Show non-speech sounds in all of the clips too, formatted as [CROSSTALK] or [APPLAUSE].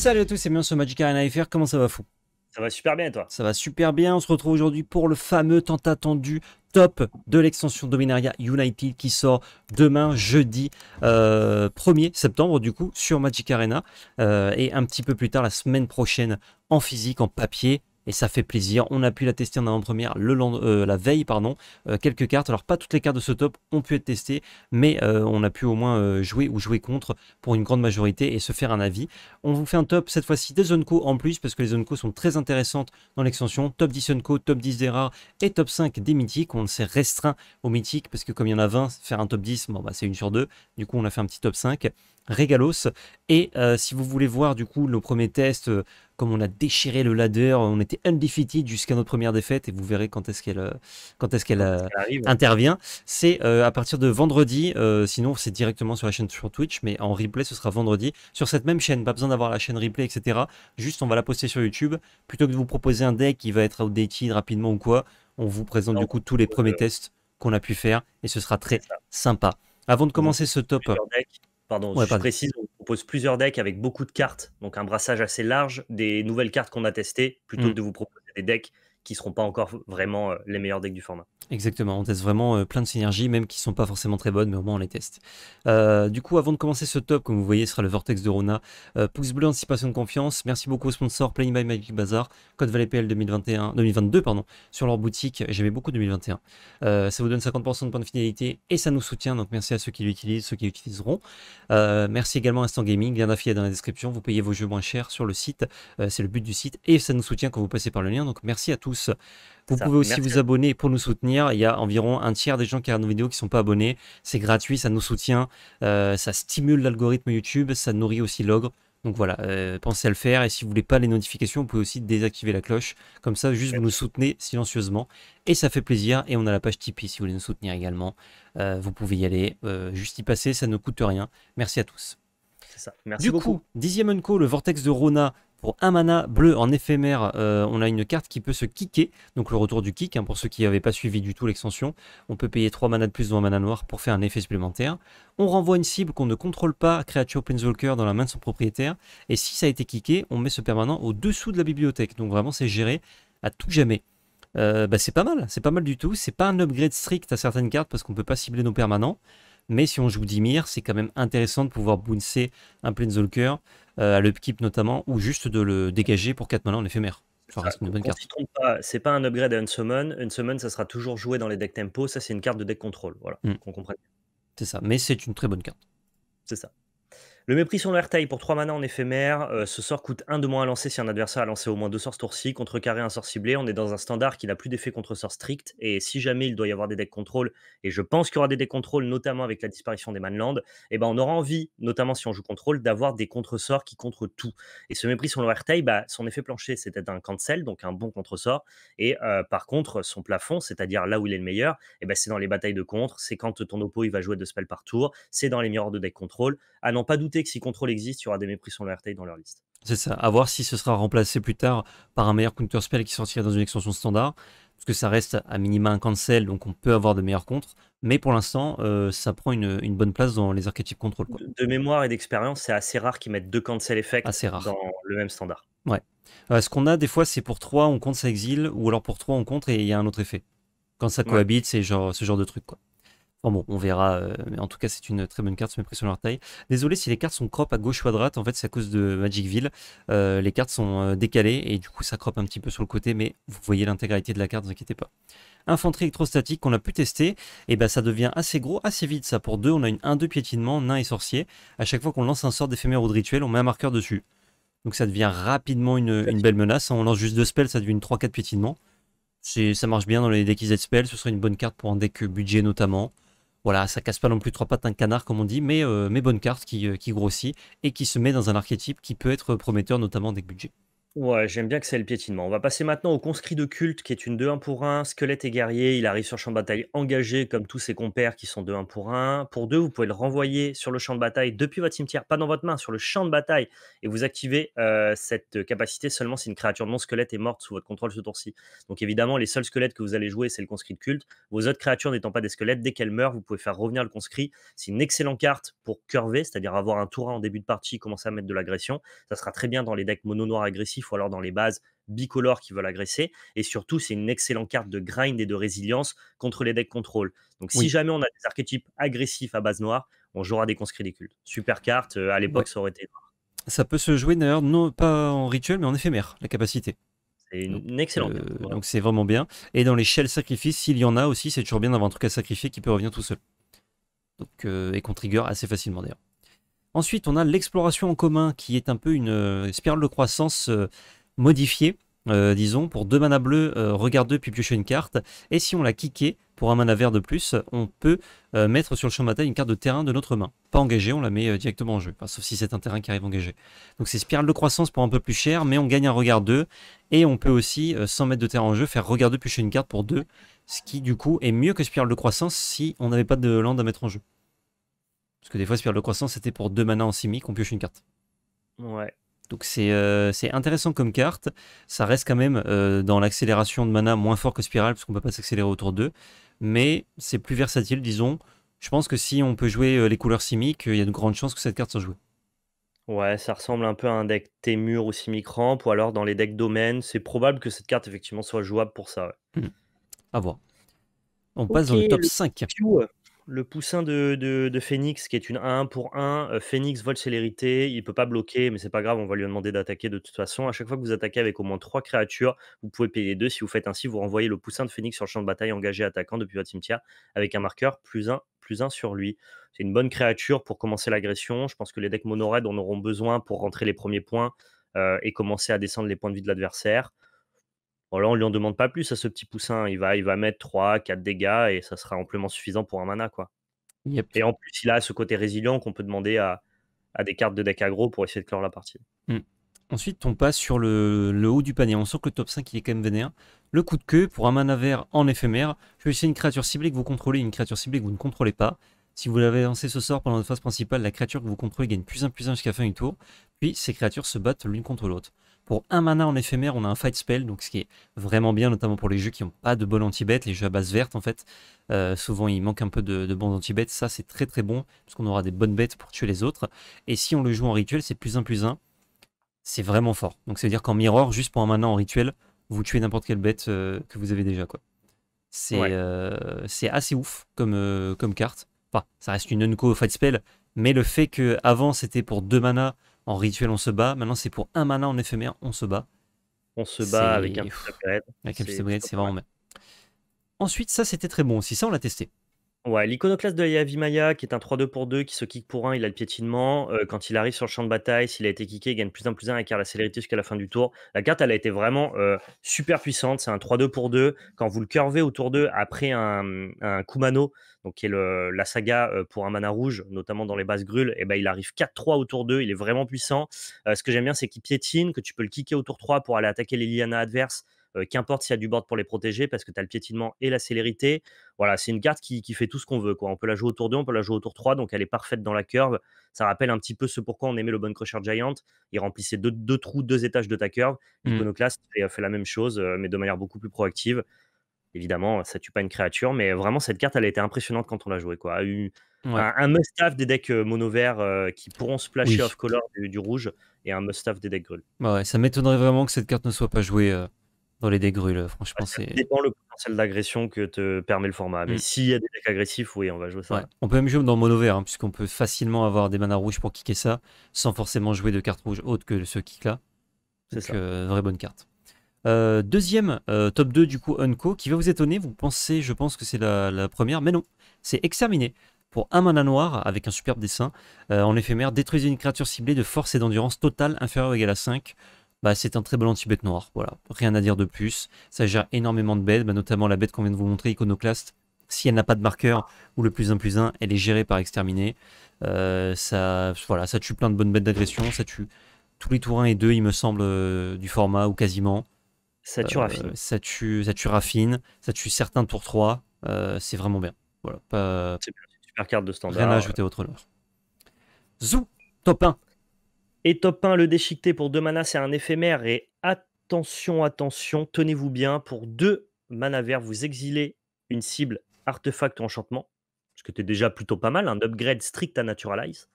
Salut à tous c'est bien. sur Magic Arena FR, comment ça va fou Ça va super bien toi Ça va super bien, on se retrouve aujourd'hui pour le fameux tant attendu top de l'extension Dominaria United qui sort demain jeudi 1er euh, septembre du coup sur Magic Arena euh, et un petit peu plus tard la semaine prochaine en physique, en papier et ça fait plaisir. On a pu la tester en avant-première le euh, la veille, pardon, euh, quelques cartes. Alors pas toutes les cartes de ce top ont pu être testées, mais euh, on a pu au moins jouer ou jouer contre pour une grande majorité et se faire un avis. On vous fait un top cette fois-ci des Zonko en plus parce que les Zonko sont très intéressantes dans l'extension. Top 10 Zonko, top 10 des rares et top 5 des mythiques. On s'est restreint aux mythiques parce que comme il y en a 20, faire un top 10, bon, bah, c'est une sur deux. Du coup, on a fait un petit top 5. Regalos Et si vous voulez voir du coup nos premiers tests, comme on a déchiré le ladder, on était undefeated jusqu'à notre première défaite, et vous verrez quand est-ce qu'elle quand est-ce qu'elle euh, intervient. C'est euh, à partir de vendredi, euh, sinon c'est directement sur la chaîne sur Twitch, mais en replay ce sera vendredi sur cette même chaîne. Pas besoin d'avoir la chaîne replay, etc. Juste on va la poster sur YouTube. Plutôt que de vous proposer un deck qui va être outdated rapidement ou quoi, on vous présente du coup tous les premiers tests qu'on a pu faire, et ce sera très sympa. Avant de commencer ce top, Pardon, je précise, on propose plusieurs decks avec beaucoup de cartes, donc un brassage assez large des nouvelles cartes qu'on a testées, plutôt mm. que de vous proposer des decks qui ne seront pas encore vraiment euh, les meilleurs decks du format. Exactement, on teste vraiment euh, plein de synergies, même qui ne sont pas forcément très bonnes, mais au moins on les teste. Euh, du coup, avant de commencer ce top, comme vous voyez, ce sera le Vortex de Rona. pouce bleu, anticipation de confiance. Merci beaucoup aux sponsors Playing by Magic Bazar, Code Valley PL 2021, 2022 pardon, sur leur boutique. J'aimais beaucoup 2021. ça vous donne 50% de points de fidélité et ça nous soutient. Donc merci à ceux qui l'utilisent, ceux qui l'utiliseront. merci également à Instant Gaming, lien d'affilié dans la description. Vous payez vos jeux moins chers sur le site. C'est le but du site et ça nous soutient quand vous passez par le lien. Donc merci à tous vous pouvez aussi vous abonner pour nous soutenir. Il y a environ un tiers des gens qui regardent nos vidéos qui ne sont pas abonnés. C'est gratuit, ça nous soutient, euh, ça stimule l'algorithme YouTube, ça nourrit aussi l'ogre. Donc voilà, euh, pensez à le faire. Et si vous voulez pas les notifications, vous pouvez aussi désactiver la cloche. Comme ça, juste vous nous soutenez silencieusement. Et ça fait plaisir. Et on a la page Tipeee si vous voulez nous soutenir également. Euh, vous pouvez y aller. juste y passer, ça ne coûte rien. Merci à tous. Merci du beaucoup. coup, dixième unco, le vortex de Rona pour un mana bleu en éphémère, euh, on a une carte qui peut se kicker, donc le retour du kick, hein, pour ceux qui n'avaient pas suivi du tout l'extension. On peut payer 3 manas de plus dans un mana noir pour faire un effet supplémentaire. On renvoie une cible qu'on ne contrôle pas, créature Plainswalker, dans la main de son propriétaire. Et si ça a été kické, on met ce permanent au-dessous de la bibliothèque. Donc vraiment, c'est géré à tout jamais. Euh, bah, c'est pas mal, c'est pas mal du tout. C'est pas un upgrade strict à certaines cartes parce qu'on peut pas cibler nos permanents. Mais si on joue Dimir, c'est quand même intéressant de pouvoir bouncer un Planeswalker, euh, à l'upkeep notamment, ou juste de le dégager pour 4 mana en éphémère. Ah, c'est pas un upgrade à Unsummon. Unsummon, ça sera toujours joué dans les decks tempo. Ça, c'est une carte de deck control. Voilà, hmm. qu'on comprenne. C'est ça, mais c'est une très bonne carte. C'est ça. Le mépris sur l'heure taille pour 3 manas en éphémère. Euh, ce sort coûte 1 de moins à lancer si un adversaire a lancé au moins 2 sorts ce contre carré un sort ciblé. On est dans un standard qui n'a plus d'effet contre sort strict. Et si jamais il doit y avoir des decks contrôle, et je pense qu'il y aura des decks contrôles notamment avec la disparition des Manland, et eh ben on aura envie, notamment si on joue contrôle, d'avoir des contre-sorts qui contre tout. Et ce mépris sur l'heure taille, bah, son effet plancher, c'était un cancel, donc un bon contre-sort. Et euh, par contre, son plafond, c'est-à-dire là où il est le meilleur, et eh ben, c'est dans les batailles de contre. C'est quand ton oppo il va jouer 2 spells par tour. C'est dans les miroirs de deck contrôle. À n'en pas douter que si contrôle existe, il y aura des mépris sur le RTA dans leur liste. C'est ça, à voir si ce sera remplacé plus tard par un meilleur counter spell qui sortira dans une extension standard, parce que ça reste à minima un cancel, donc on peut avoir de meilleurs contres, mais pour l'instant, euh, ça prend une, bonne place dans les archétypes contrôle. De, mémoire et d'expérience, c'est assez rare qu'ils mettent deux cancel effects dans le même standard. Ouais. Euh, ce qu'on a des fois, c'est pour trois on compte, ça exile, ou alors pour trois on compte et il y a un autre effet. Quand ça cohabite, c'est genre, ce genre de truc. quoi. Enfin bon, on verra. Euh, mais en tout cas, c'est une très bonne carte, se met sur leur taille. Désolé si les cartes sont crop à gauche ou à droite. En fait, c'est à cause de Magicville. Euh, les cartes sont euh, décalées et du coup, ça crop un petit peu sur le côté. Mais vous voyez l'intégralité de la carte, ne vous inquiétez pas. Infanterie électrostatique qu'on a pu tester. Et eh ben ça devient assez gros, assez vite. Ça pour deux, on a une 1-2 piétinement, nain et sorcier. À chaque fois qu'on lance un sort d'éphémère ou de rituel, on met un marqueur dessus. Donc ça devient rapidement une, belle menace. Hein. On lance juste deux spells, ça devient une 3-4 piétinement. Ça marche bien dans les decks spells. Ce serait une bonne carte pour un deck budget notamment voilà, ça casse pas non plus trois pattes un canard comme on dit, mais, euh, bonne carte qui, euh, qui grossit et qui se met dans un archétype qui peut être prometteur notamment des budgets. Ouais, j'aime bien que c'est le piétinement. On va passer maintenant au conscrit de culte, qui est une 2-1 pour 1, squelette et guerrier. Il arrive sur champ de bataille engagé, comme tous ses compères qui sont 2-1 pour 1. Pour 2, vous pouvez le renvoyer sur le champ de bataille depuis votre cimetière, pas dans votre main, sur le champ de bataille. Et vous activez euh, cette capacité seulement si une créature non squelette est morte sous votre contrôle ce tour-ci. Donc évidemment, les seuls squelettes que vous allez jouer, c'est le conscrit de culte. Vos autres créatures n'étant pas des squelettes, dès qu'elles meurent, vous pouvez faire revenir le conscrit. C'est une excellente carte pour curver, c'est-à-dire avoir un tour 1 en début de partie, commencer à mettre de l'agression. Ça sera très bien dans les decks mono-noirs agressifs il faut alors dans les bases bicolores qui veulent agresser. Et surtout, c'est une excellente carte de grind et de résilience contre les decks contrôle. Donc, si jamais on a des archétypes agressifs à base noire, on jouera des conscrits des cultes. Super carte, euh, à l'époque, ça aurait été. Ça peut se jouer d'ailleurs, non pas en rituel, mais en éphémère, la capacité. C'est une, excellente. Euh, donc, c'est vraiment bien. Et dans les shells sacrifices, s'il y en a aussi, c'est toujours bien d'avoir un truc à sacrifier qui peut revenir tout seul. Euh, et qu'on trigger assez facilement d'ailleurs. Ensuite, on a l'exploration en commun qui est un peu une euh, spirale de croissance euh, modifiée. Euh, disons, pour deux manas bleus, regard deux, puis piocher une carte. Et si on l'a kické pour un mana vert de plus, on peut mettre sur le champ de bataille une carte de terrain de notre main. Pas engagée, on la met directement en jeu, sauf si c'est un terrain qui arrive engagé. Donc c'est spirale de croissance pour un peu plus cher, mais on gagne un regard 2. Et on peut aussi, sans mettre de terrain en jeu, faire regard 2 piocher une carte pour deux, Ce qui du coup est mieux que spirale de croissance si on n'avait pas de land à mettre en jeu. Parce que des fois, Spirale de Croissance, c'était pour deux manas en simique, on pioche une carte. Ouais. Donc euh, c'est intéressant comme carte. Ça reste quand même euh, dans l'accélération de mana moins fort que Spirale, parce qu'on peut pas s'accélérer autour d'eux. Mais c'est plus versatile, disons. Je pense que si on peut jouer euh, les couleurs simiques, il y a de grandes chances que cette carte soit jouée. Ouais, ça ressemble un peu à un deck Témur ou Simicramp, ou alors dans les decks domaine. C'est probable que cette carte, effectivement, soit jouable pour ça. Ouais. Hmm. À voir. On passe dans le top 5 le poussin de, de, Phoenix qui est une 1 pour 1. Phénix euh, Phoenix vole célérité, il peut pas bloquer, mais c'est pas grave, on va lui demander d'attaquer de toute façon. À chaque fois que vous attaquez avec au moins 3 créatures, vous pouvez payer 2. Si vous faites ainsi, vous renvoyez le poussin de Phoenix sur le champ de bataille engagé attaquant depuis votre cimetière avec un marqueur plus 1 sur lui. C'est une bonne créature pour commencer l'agression. Je pense que les decks mono en auront besoin pour rentrer les premiers points euh, et commencer à descendre les points de vie de l'adversaire là, on lui en demande pas plus à ce petit poussin. Il va, il va mettre 3, 4 dégâts et ça sera amplement suffisant pour un mana. quoi. Et en plus, il a ce côté résilient qu'on peut demander à, des cartes de deck pour essayer de clore la partie. Mmh. Ensuite, on passe sur le, haut du panier. On sent que le top 5 il est quand même vénère. Le coup de queue pour un mana vert en éphémère. Je vais essayer une créature ciblée que vous contrôlez une créature ciblée que vous ne contrôlez pas. Si vous l'avez lancé ce sort pendant votre phase principale, la créature que vous contrôlez gagne plus 1 plus un jusqu'à fin du tour. Puis ces créatures se battent l'une contre l'autre. Pour un mana en éphémère, on a un fight spell, donc ce qui est vraiment bien, notamment pour les jeux qui n'ont pas de bon anti-bet, les jeux à base verte en fait. Euh, souvent, il manque un peu de, bons anti ça c'est très très bon, parce qu'on aura des bonnes bêtes pour tuer les autres. Et si on le joue en rituel, c'est plus un plus un. c'est vraiment fort. Donc ça veut dire qu'en mirror, juste pour un mana en rituel, vous tuez n'importe quelle bête euh, que vous avez déjà. quoi. C'est euh, assez ouf comme, carte. Enfin, ça reste une unco fight spell, mais le fait que avant c'était pour deux manas en rituel, on se bat. Maintenant, c'est pour un mana en éphémère, on se bat. On se bat avec un petit Avec c'est vraiment. Ensuite, ça, c'était très bon aussi. Ça, on l'a testé. Ouais, l'iconoclaste de Yavimaya, qui est un 3-2 pour 2, qui se kick pour 1, il a le piétinement. Euh, quand il arrive sur le champ de bataille, s'il a été kické, il gagne plus 1 plus 1 avec la célérité jusqu'à la fin du tour. La carte, elle a été vraiment euh, super puissante. C'est un 3-2 pour 2. Quand vous le curvez autour d'eux, après un, un Kumano, donc qui est la saga pour un mana rouge, notamment dans les bases grules, et ben il arrive 4-3 autour tour 2, il est vraiment puissant. ce que j'aime bien, c'est qu'il piétine, que tu peux le kicker autour tour 3 pour aller attaquer les lianas adverses. qu'importe s'il y a du board pour les protéger, parce que tu as le piétinement et la célérité. Voilà, c'est une carte qui, fait tout ce qu'on veut. Quoi. On peut la jouer autour tour 2, on peut la jouer autour tour 3, donc elle est parfaite dans la curve. Ça rappelle un petit peu ce pourquoi on aimait le bon Crusher Giant. Il remplissait deux, trous, deux étages de ta curve. Mmh. Iconoclast euh, fait la même chose, mais de manière beaucoup plus proactive. Évidemment, ça tue pas une créature, mais vraiment, cette carte, elle a été impressionnante quand on l'a jouée. Quoi. Eu, Un, must-have des decks euh, mono vert euh, qui pourront splasher off-color du, rouge et un must-have des decks grules. Bah ouais, ça m'étonnerait vraiment que cette carte ne soit pas jouée euh, dans les decks grules, franchement. Ça dépend le potentiel d'agression que te permet le format. Mais mm. s'il y a des decks agressifs, oui, on va jouer ça. On peut même jouer dans mono vert, hein, puisqu'on peut facilement avoir des manas rouges pour kicker ça, sans forcément jouer de cartes rouges autres que ce kick-là. C'est une vraie bonne carte. Euh, deuxième euh, top 2 du coup Unco qui va vous étonner, vous pensez je pense que c'est la, première, mais non, c'est Exterminé pour un mana noir avec un superbe dessin euh, en éphémère, détruisez une créature ciblée de force et d'endurance totale inférieure ou égale à 5. Bah, c'est un très bon anti-bête noir, voilà, rien à dire de plus. Ça gère énormément de bêtes, bah, notamment la bête qu'on vient de vous montrer, Iconoclaste. Si elle n'a pas de marqueur ou le plus 1 plus 1, elle est gérée par Exterminé. ça, voilà, ça tue plein de bonnes bêtes d'agression, ça tue tous les tours 1 et 2, il me semble, du format ou quasiment. Ça tue raffine. Euh, ça tue, ça raffine, ça tue certains pour 3. Euh, c'est vraiment bien. Voilà, C'est une super carte de standard. Rien à euh. ajouter autre Zou, top 1. Et top 1, le déchiqueté pour 2 manas, c'est un éphémère. Et attention, attention, tenez-vous bien. Pour 2 mana verts, vous exilez une cible artefact ou enchantement. Ce que t'es déjà plutôt pas mal, un upgrade strict à Naturalize.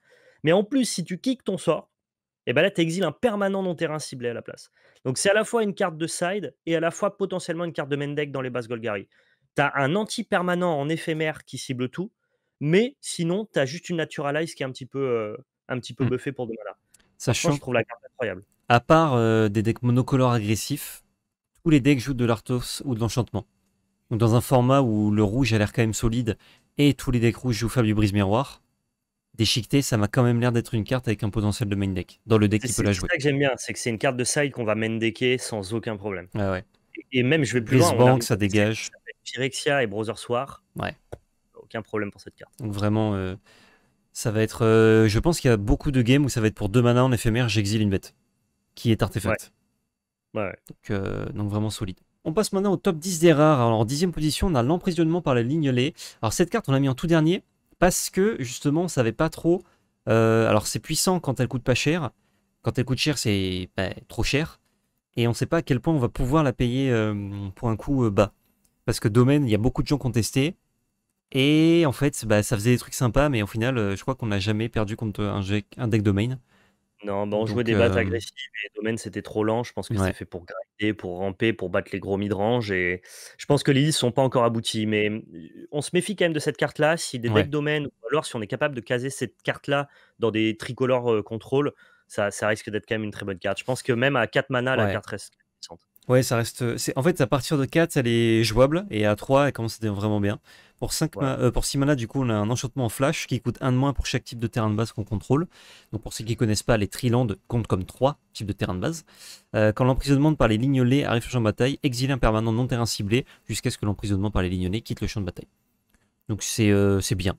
Mais en plus, si tu kicks ton sort, et ben là, tu exiles un permanent non terrain ciblé à la place. Donc, c'est à la fois une carte de side et à la fois potentiellement une carte de main deck dans les bases Golgari. Tu as un anti-permanent en éphémère qui cible tout, mais sinon, tu as juste une naturalize qui est un petit peu, euh, un petit peu mmh. buffée pour demain là. Sachant, change. je trouve la carte incroyable. À part euh, des decks monocolores agressifs, tous les decks jouent de l'arthos ou de l'enchantement. Dans un format où le rouge a l'air quand même solide et tous les decks rouges jouent Fabio Brise Miroir, Déchiqueté, ça m'a quand même l'air d'être une carte avec un potentiel de main deck dans le deck qui peut la jouer. C'est ça que j'aime bien, c'est que c'est une carte de side qu'on va main decker sans aucun problème. ouais. Et même, je vais plus loin. ça dégage. Phyrexia et Brother Soir. Ouais. Aucun problème pour cette carte. Donc vraiment, euh, ça va être. Euh, je pense qu'il y a beaucoup de games où ça va être pour deux manas en éphémère, j'exile une bête qui est artefact. Ouais. Euh, donc, vraiment solide. On passe maintenant au top 10 des rares. Alors en dixième position, on a l'emprisonnement par la ligne Alors cette carte, on l'a mis en tout dernier parce que justement on savait pas trop. Euh, alors c'est puissant quand elle coûte pas cher, quand elle coûte cher c'est trop cher, et on sait pas à quel point on va pouvoir la payer euh, pour un coût euh, bas. Parce que domaine, il y a beaucoup de gens qui ont testé, et en fait bah, ça faisait des trucs sympas, mais au final je crois qu'on n'a jamais perdu contre un, un deck domaine. Non, bah, on jouait des battes euh agressives et Domaine c'était trop lent. Je pense que c'est fait pour grinder, pour ramper, pour battre les gros midrange. Et je pense que les listes sont pas encore abouties. Mais mmh, on se méfie quand même de cette carte-là. Si des decks Domaine, ou alors si on est capable de caser cette carte-là dans des tricolores contrôle, ça, ça risque d'être quand même une très bonne carte. Je pense que même à 4 mana, la carte reste puissante. Ouais, ça reste. En fait, à partir de 4, elle est jouable, et à 3, elle commence à être vraiment bien. Pour, 5 euh, pour 6 manas, du coup, on a un enchantement en flash qui coûte 1 de moins pour chaque type de terrain de base qu'on contrôle. Donc, pour ceux qui ne connaissent pas, les Trilands comptent comme 3 types de terrain de base. Euh, quand l'emprisonnement par les lignolés arrive le champ de bataille, exilé un permanent non terrain ciblé jusqu'à ce que l'emprisonnement par les lignolés quitte le champ de bataille. Donc, c'est, euh, c'est bien.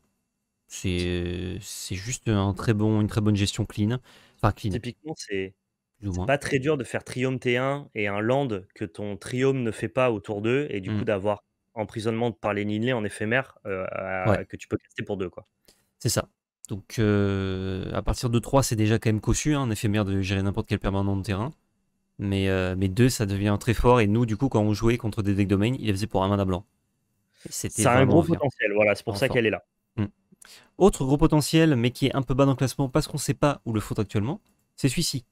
C'est, c'est juste un très bon, une très bonne gestion clean. Enfin, clean. Typiquement, c'est c'est pas très dur de faire triome T1 et un land que ton triome ne fait pas autour d'eux et du coup mmh. d'avoir emprisonnement par les Ninle en éphémère euh, que tu peux caster pour deux. C'est ça. Donc euh, à partir de 3, c'est déjà quand même cossu, un hein, éphémère de gérer n'importe quel permanent de terrain. Mais, euh, mais 2, ça devient très fort. Et nous, du coup, quand on jouait contre des decks domaines il les faisait pour un mana blanc. Ça a un gros potentiel, voilà, c'est pour ça qu'elle est là. Mmh. Autre gros potentiel, mais qui est un peu bas dans le classement parce qu'on sait pas où le foutre actuellement, c'est celui-ci.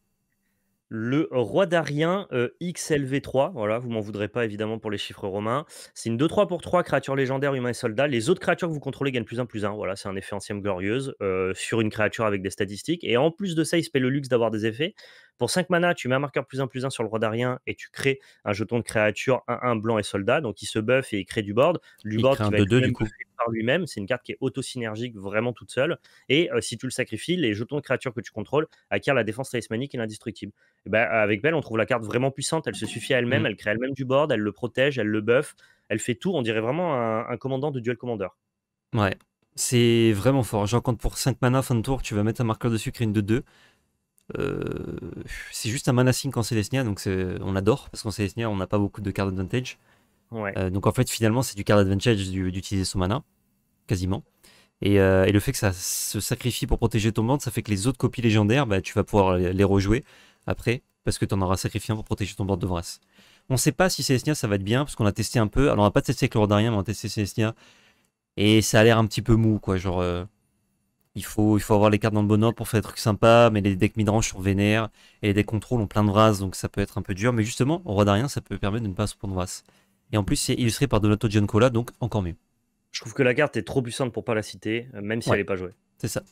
Le roi d'Arien euh, XLV3, voilà, vous m'en voudrez pas évidemment pour les chiffres romains. C'est une 2-3 pour 3 créature légendaire, humain et soldat. Les autres créatures que vous contrôlez gagnent plus 1 plus 1. Voilà, c'est un effet ancien glorieuse euh, sur une créature avec des statistiques. Et en plus de ça, il se paye le luxe d'avoir des effets. Pour 5 mana, tu mets un marqueur plus 1 plus 1 sur le roi d'Arien et tu crées un jeton de créature 1-1 blanc et soldat. Donc il se buff et il crée du board. Du il board crée un 2-2 du coup lui-même. C'est une carte qui est auto-synergique vraiment toute seule. Et euh, si tu le sacrifies, les jetons de créatures que tu contrôles acquièrent la défense talismanique et l'indestructible. Et eh ben avec Belle, on trouve la carte vraiment puissante. Elle se suffit à elle-même, mmh. elle crée elle-même du board, elle le protège, elle le buff, elle fait tout. On dirait vraiment un, commandant de duel commander. Ouais, c'est vraiment fort. J'en compte pour 5 mana fin de tour, tu vas mettre un marqueur dessus, créer une de 2. Euh, c'est juste un mana sync en Lesnia, donc on adore, parce qu'en Lesnia, on n'a pas beaucoup de cartes advantage. Euh, donc en fait, finalement, c'est du card advantage d'utiliser son mana, quasiment. Euh, et, le fait que ça se sacrifie pour protéger ton board, ça fait que les autres copies légendaires, bah, tu vas pouvoir les rejouer après, parce que tu en auras sacrifié un pour protéger ton board de Vras. On ne sait pas si Celestia ça va être bien, parce qu'on a testé un peu. Alors on n'a pas testé avec le Rodarien, mais on a testé Celestia. Et ça a l'air un petit peu mou, quoi. Genre, euh, il, faut, il faut avoir les cartes dans le bon ordre pour faire des trucs sympas, mais les decks midrange sont vénères, et les decks contrôle ont plein de Vras, donc ça peut être un peu dur. Mais justement, au Rodarien, ça peut permettre de ne pas se prendre Vras. Et en plus, c'est illustré par Donato Giancola, donc encore mieux. Je trouve que la carte est trop puissante pour pas la citer, euh, même si elle n'est pas jouée. C'est ça.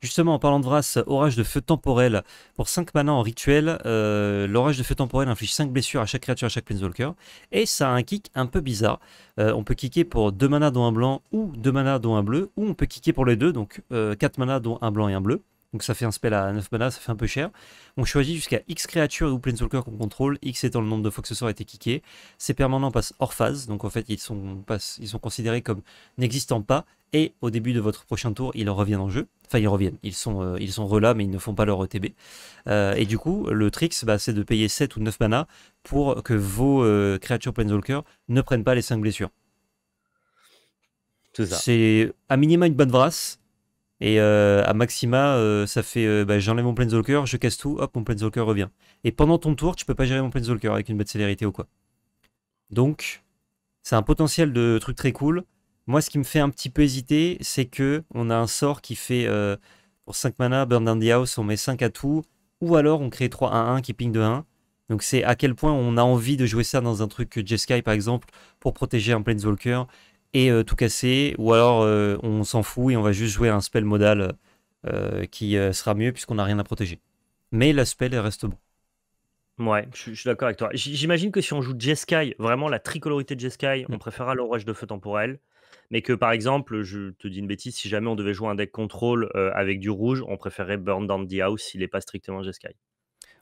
Justement, en parlant de Vras, Orage de Feu Temporel. Pour 5 manas en rituel, euh, l'Orage de Feu Temporel inflige 5 blessures à chaque créature, à chaque Planeswalker. Et ça a un kick un peu bizarre. Euh, on peut kicker pour 2 manas dont un blanc ou 2 manas dont un bleu. Ou on peut kicker pour les deux, donc euh, 4 manas dont un blanc et un bleu. Donc ça fait un spell à 9 mana, ça fait un peu cher. On choisit jusqu'à X créatures ou planeswalkers qu'on contrôle, X étant le nombre de fois que ce sort a été kické. Ces permanents passent hors phase, donc en fait ils sont, considérés comme n'existant pas, et au début de votre prochain tour, ils reviennent en jeu. Enfin, ils reviennent, ils sont, euh, mais ils ne font pas leur ETB. Euh, et du coup, le trick, bah, c'est de payer 7 ou 9 mana pour que vos euh, créatures planeswalkers ne prennent pas les 5 blessures. C'est C'est à minima une bonne brasse et euh, à Maxima, euh, ça fait euh, bah, j'enlève mon Planeswalker, je casse tout, hop, mon Planeswalker revient. Et pendant ton tour, tu peux pas gérer mon Planeswalker avec une bête célérité ou quoi. Donc, c'est un potentiel de truc très cool. Moi, ce qui me fait un petit peu hésiter, c'est que on a un sort qui fait pour 5 mana, Burn down the House, on met 5 à tout, ou alors on crée 3 à 1 qui ping de 1. Donc, c'est à quel point on a envie de jouer ça dans un truc Jeskai par exemple, pour protéger un Planeswalker et euh, tout casser, ou alors euh, on s'en fout et on va juste jouer un spell modal euh, qui sera mieux puisqu'on n'a rien à protéger. Mais l'aspect spell reste bon. Ouais, je, suis d'accord avec toi. J'imagine que si on joue Jeskai, vraiment la tricolorité de Jeskai, on mm. préférera l'orage de feu temporel. Mais que par exemple, je te dis une bêtise, si jamais on devait jouer un deck contrôle avec du rouge, on préférerait Burn Down the House il n'est pas strictement Jeskai.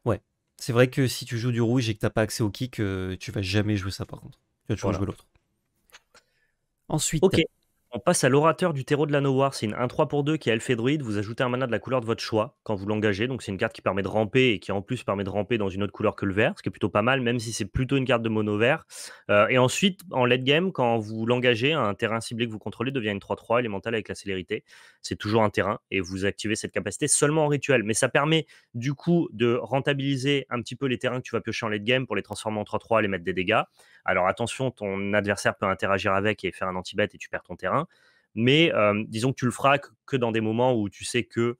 Ouais, c'est vrai que si tu joues du rouge et que tu n'as pas accès au kick, tu vas jamais jouer ça par contre. Tu vas toujours jouer l'autre. Ensuite, ok on passe à l'orateur du terreau de la noire C'est une 1-3 pour 2 qui est elfe Vous ajoutez un mana de la couleur de votre choix quand vous l'engagez. Donc c'est une carte qui permet de ramper et qui en plus permet de ramper dans une autre couleur que le vert, ce qui est plutôt pas mal, même si c'est plutôt une carte de mono vert. Euh, et ensuite, en late game, quand vous l'engagez, un terrain ciblé que vous contrôlez devient une 3-3 élémentale avec la célérité. C'est toujours un terrain et vous activez cette capacité seulement en rituel. Mais ça permet du coup de rentabiliser un petit peu les terrains que tu vas piocher en late game pour les transformer en 3-3 et les mettre des dégâts. Alors attention, ton adversaire peut interagir avec et faire un anti-bet et tu perds ton terrain. Hein. Mais disons que tu le feras que dans des moments où tu sais que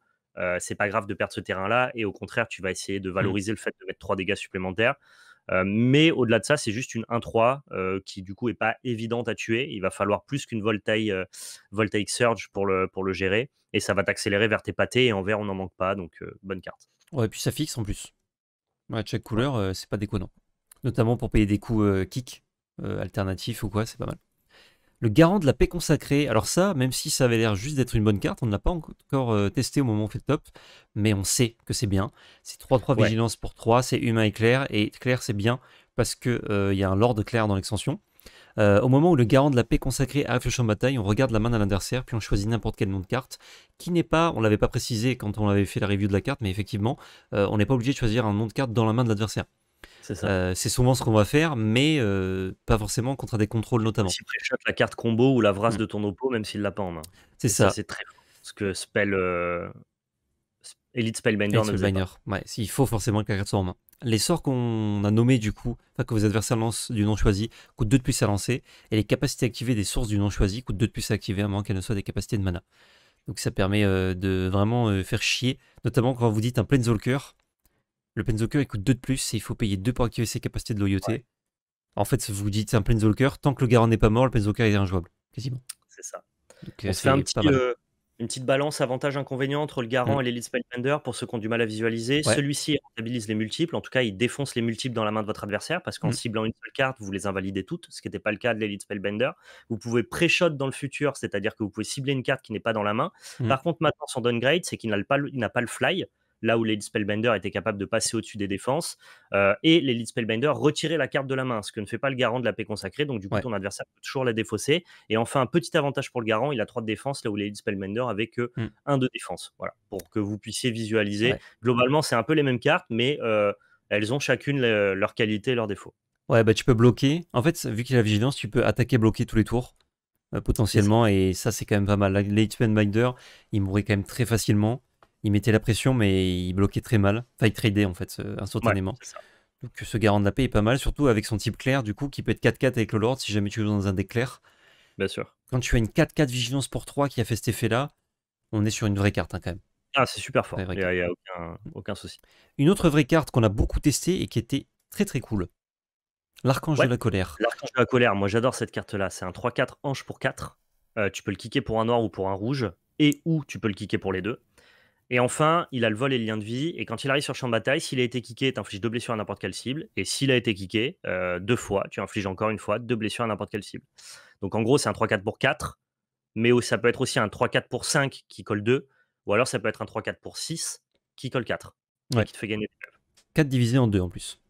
c'est pas grave de perdre ce terrain-là et au contraire, tu vas essayer de mmh. valoriser le fait de mettre trois dégâts supplémentaires. mais au-delà de ça, c'est juste une 1-3 qui, du coup, est pas évidente à tuer. Il va falloir plus qu'une Voltaic Surge pour le, pour le gérer. Et ça va t'accélérer vers tes pâtés. Et en vert, on n'en manque pas. Donc, bonne carte. Ouais, et puis ça fixe en plus. Ouais, chaque couleur, c'est pas déconnant. Notamment pour payer des coups kick alternatifs ou quoi, c'est pas mal. Le garant de la paix consacrée. Alors ça, même si ça avait l'air juste d'être une bonne carte, on ne l'a pas encore euh, testé au moment où on fait le top, mais on sait que c'est bien. C'est 3-3 vigilance pour 3, c'est humain et clair, et clair c'est bien parce qu'il euh, il y a un lord clair dans l'extension. Euh, au moment où le garant de la paix consacrée arrive sur le champ de bataille, on regarde la main de l'adversaire, puis on choisit n'importe quel nom de carte, qui n'est pas, on ne l'avait pas précisé quand on avait fait la review de la carte, mais effectivement, on n'est pas obligé de choisir un nom de carte dans la main de l'adversaire. Euh, c'est souvent ce qu'on va faire, mais euh, pas forcément contre des contrôles notamment. Si pré-shot la carte combo ou la vrasse mm. de ton oppo, même s'il l'a pas en main. C'est ça. c'est très ce que spell euh, Elite Spellbinder. Elite Spellbinder. il faut forcément que la carte soit en main. Les sorts qu'on a nommés du coup, enfin que vos adversaires lancent du non choisi, coûtent 2 de plus à lancer, et les capacités activées des sources du non choisi coûtent 2 de plus à activer à moins qu'elles ne soient des capacités de mana. Donc ça permet de vraiment faire chier, notamment quand vous dites un Planeswalker, le penzoker coûte 2 de plus et il faut payer 2 pour activer ses capacités de loyauté. En fait, vous dites un Penzoker, tant que le garant n'est pas mort, le Penzoker est injouable, quasiment. C'est ça. on euh, fait euh, une petite balance avantage-inconvénient entre le garant mm. et l'élite Spellbender pour ceux qui ont du mal à visualiser. Celui-ci stabilise les multiples, en tout cas, il défonce les multiples dans la main de votre adversaire parce qu'en mm. ciblant une seule carte, vous les invalidez toutes, ce qui n'était pas le cas de l'élite Spellbender. Vous pouvez pré-shot dans le futur, c'est-à-dire que vous pouvez cibler une carte qui n'est pas dans la main. Mm. Par contre, maintenant, son downgrade, c'est qu'il n'a pas le fly là où l'Elite Spellbender était capable de passer au-dessus des défenses. Euh, et et l'Elite Spellbender retirait la carte de la main, ce que ne fait pas le garant de la paix consacrée. Donc, du coup, ton adversaire peut toujours la défausser. Et enfin, un petit avantage pour le garant, il a 3 de défense, là où les Spellbender avait que 1 hmm. de défense. Voilà, pour que vous puissiez visualiser. Globalement, c'est un peu les mêmes cartes, mais euh, elles ont chacune leur qualité qualités et leurs défauts. Ouais, bah tu peux bloquer. En fait, vu qu'il a la vigilance, tu peux attaquer, bloquer tous les tours euh, potentiellement. Et ça, c'est quand même pas mal. L'Elite spellbinder, il mourrait quand même très facilement il mettait la pression, mais il bloquait très mal. Enfin, il en fait instantanément. Donc ce garant de la paix est pas mal, surtout avec son type clair, du coup, qui peut être 4-4 avec le Lord si jamais tu joues dans un deck clair. Bien sûr. Quand tu as une 4-4 vigilance pour 3 qui a fait cet effet-là, on est sur une vraie carte hein, quand même. Ah, c'est super fort, il n'y a, aucun, souci. Une autre vraie carte qu'on a beaucoup testée et qui était très très cool. L'archange de la colère. L'archange de la colère, moi j'adore cette carte-là. C'est un 3-4 ange pour 4. Euh, tu peux le kicker pour un noir ou pour un rouge, et ou tu peux le kicker pour les deux. Et enfin, il a le vol et le lien de vie. Et quand il arrive sur champ de bataille, s'il a été kické, tu infliges deux blessures à n'importe quelle cible. Et s'il a été kické euh, deux fois, tu infliges encore une fois deux blessures à n'importe quelle cible. Donc en gros, c'est un 3-4 pour 4. Mais ça peut être aussi un 3-4 pour 5 qui colle 2. Ou alors ça peut être un 3-4 pour 6 qui colle 4. Qui te fait gagner 4 divisé en 2 en plus.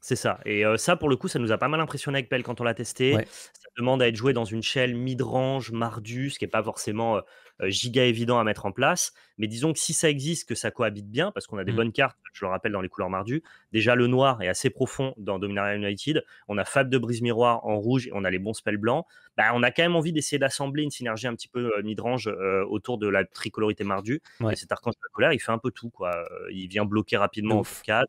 C'est ça. Et euh, ça, pour le coup, ça nous a pas mal impressionné avec Pell quand on l'a testé. Ça demande à être joué dans une shell mid-range, mardu, ce qui n'est pas forcément euh, euh, giga évident à mettre en place. Mais disons que si ça existe, que ça cohabite bien, parce qu'on a des mmh. bonnes cartes, je le rappelle, dans les couleurs mardues. Déjà, le noir est assez profond dans Dominaria United. On a Fab de Brise Miroir en rouge et on a les bons spells blancs. Bah, on a quand même envie d'essayer d'assembler une synergie un petit peu euh, midrange euh, autour de la tricolorité mardue. Et cet arc de la colère, il fait un peu tout. quoi. Euh, il vient bloquer rapidement en au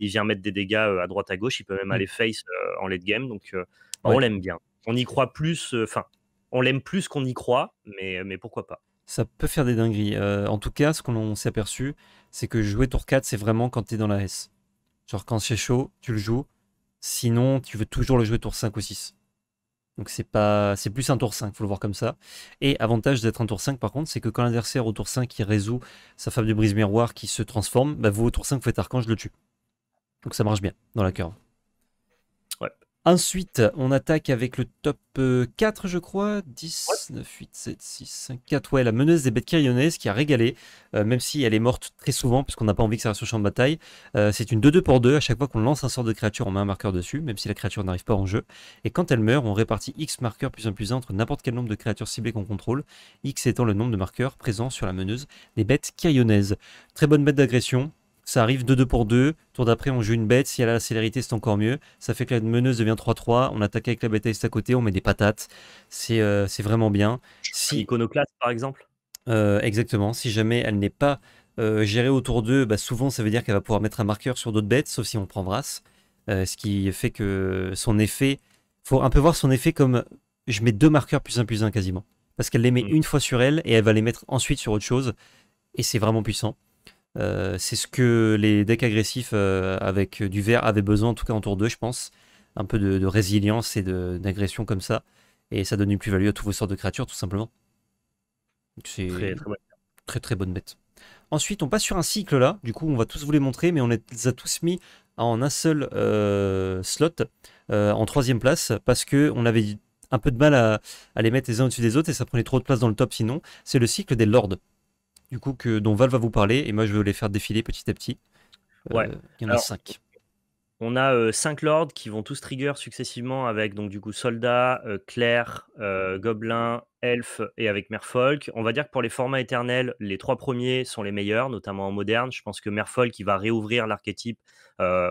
il vient mettre des dégâts à droite à gauche, il peut même mmh. aller face en late game. Donc, bah, on l'aime bien. On y croit plus, enfin, on l'aime plus qu'on y croit, mais, mais pourquoi pas ça peut faire des dingueries. Euh, en tout cas, ce qu'on s'est aperçu, c'est que jouer tour 4, c'est vraiment quand tu es dans la S. Genre quand c'est chaud, tu le joues. Sinon, tu veux toujours le jouer tour 5 ou 6. Donc c'est pas, c'est plus un tour 5, faut le voir comme ça. Et avantage d'être un tour 5 par contre, c'est que quand l'adversaire au tour 5 il résout sa fable de brise miroir qui se transforme, bah vous au tour 5 vous faites archange, je le tue. Donc ça marche bien dans la curve. Ensuite, on attaque avec le top 4, euh, je crois. 10, 9, 8, 7, 6, 5, 4. Ouais, la meneuse des bêtes carillonnaises qui a régalé, euh, même si elle est morte très souvent, puisqu'on n'a pas envie que ça reste au champ de bataille. Euh, c'est une 2-2 pour 2. À chaque fois qu'on lance un sort de créature, on met un marqueur dessus, même si la créature n'arrive pas en jeu. Et quand elle meurt, on répartit X marqueurs plus un plus 1 entre n'importe quel nombre de créatures ciblées qu'on contrôle. X étant le nombre de marqueurs présents sur la meneuse des bêtes carillonnaises. Très bonne bête d'agression. Ça arrive 2-2 pour 2. Tour d'après, on joue une bête. Si elle a la célérité, c'est encore mieux. Ça fait que la meneuse devient 3-3. On attaque avec la bête à côté. On met des patates. C'est euh, vraiment bien. Si... Iconoclaste, par exemple euh, Exactement. Si jamais elle n'est pas euh, gérée autour d'eux, bah, souvent, ça veut dire qu'elle va pouvoir mettre un marqueur sur d'autres bêtes, sauf si on prend Brass. ce qui fait que son effet. faut un peu voir son effet comme je mets deux marqueurs plus un plus un quasiment. Parce qu'elle les met mmh. une fois sur elle et elle va les mettre ensuite sur autre chose. Et c'est vraiment puissant. Euh, c'est ce que les decks agressifs euh, avec du vert avaient besoin, en tout cas en tour 2, je pense. Un peu de, résilience et d'agression comme ça. Et ça donne une plus-value à tous vos sortes de créatures, tout simplement. C'est très, très, bonne bête. Ensuite, on passe sur un cycle là. Du coup, on va tous vous les montrer, mais on les a tous mis en un seul euh, slot, en troisième place, parce qu'on avait un peu de mal à, à les mettre les uns au-dessus des autres et ça prenait trop de place dans le top sinon. C'est le cycle des lords du coup, que, dont Val va vous parler, et moi je vais les faire défiler petit à petit. Euh, ouais. Il y en a cinq. On a euh, cinq lords qui vont tous trigger successivement avec donc du coup soldat, euh, Claire, gobelin, Elf et avec merfolk. On va dire que pour les formats éternels, les trois premiers sont les meilleurs, notamment en moderne. Je pense que merfolk qui va réouvrir l'archétype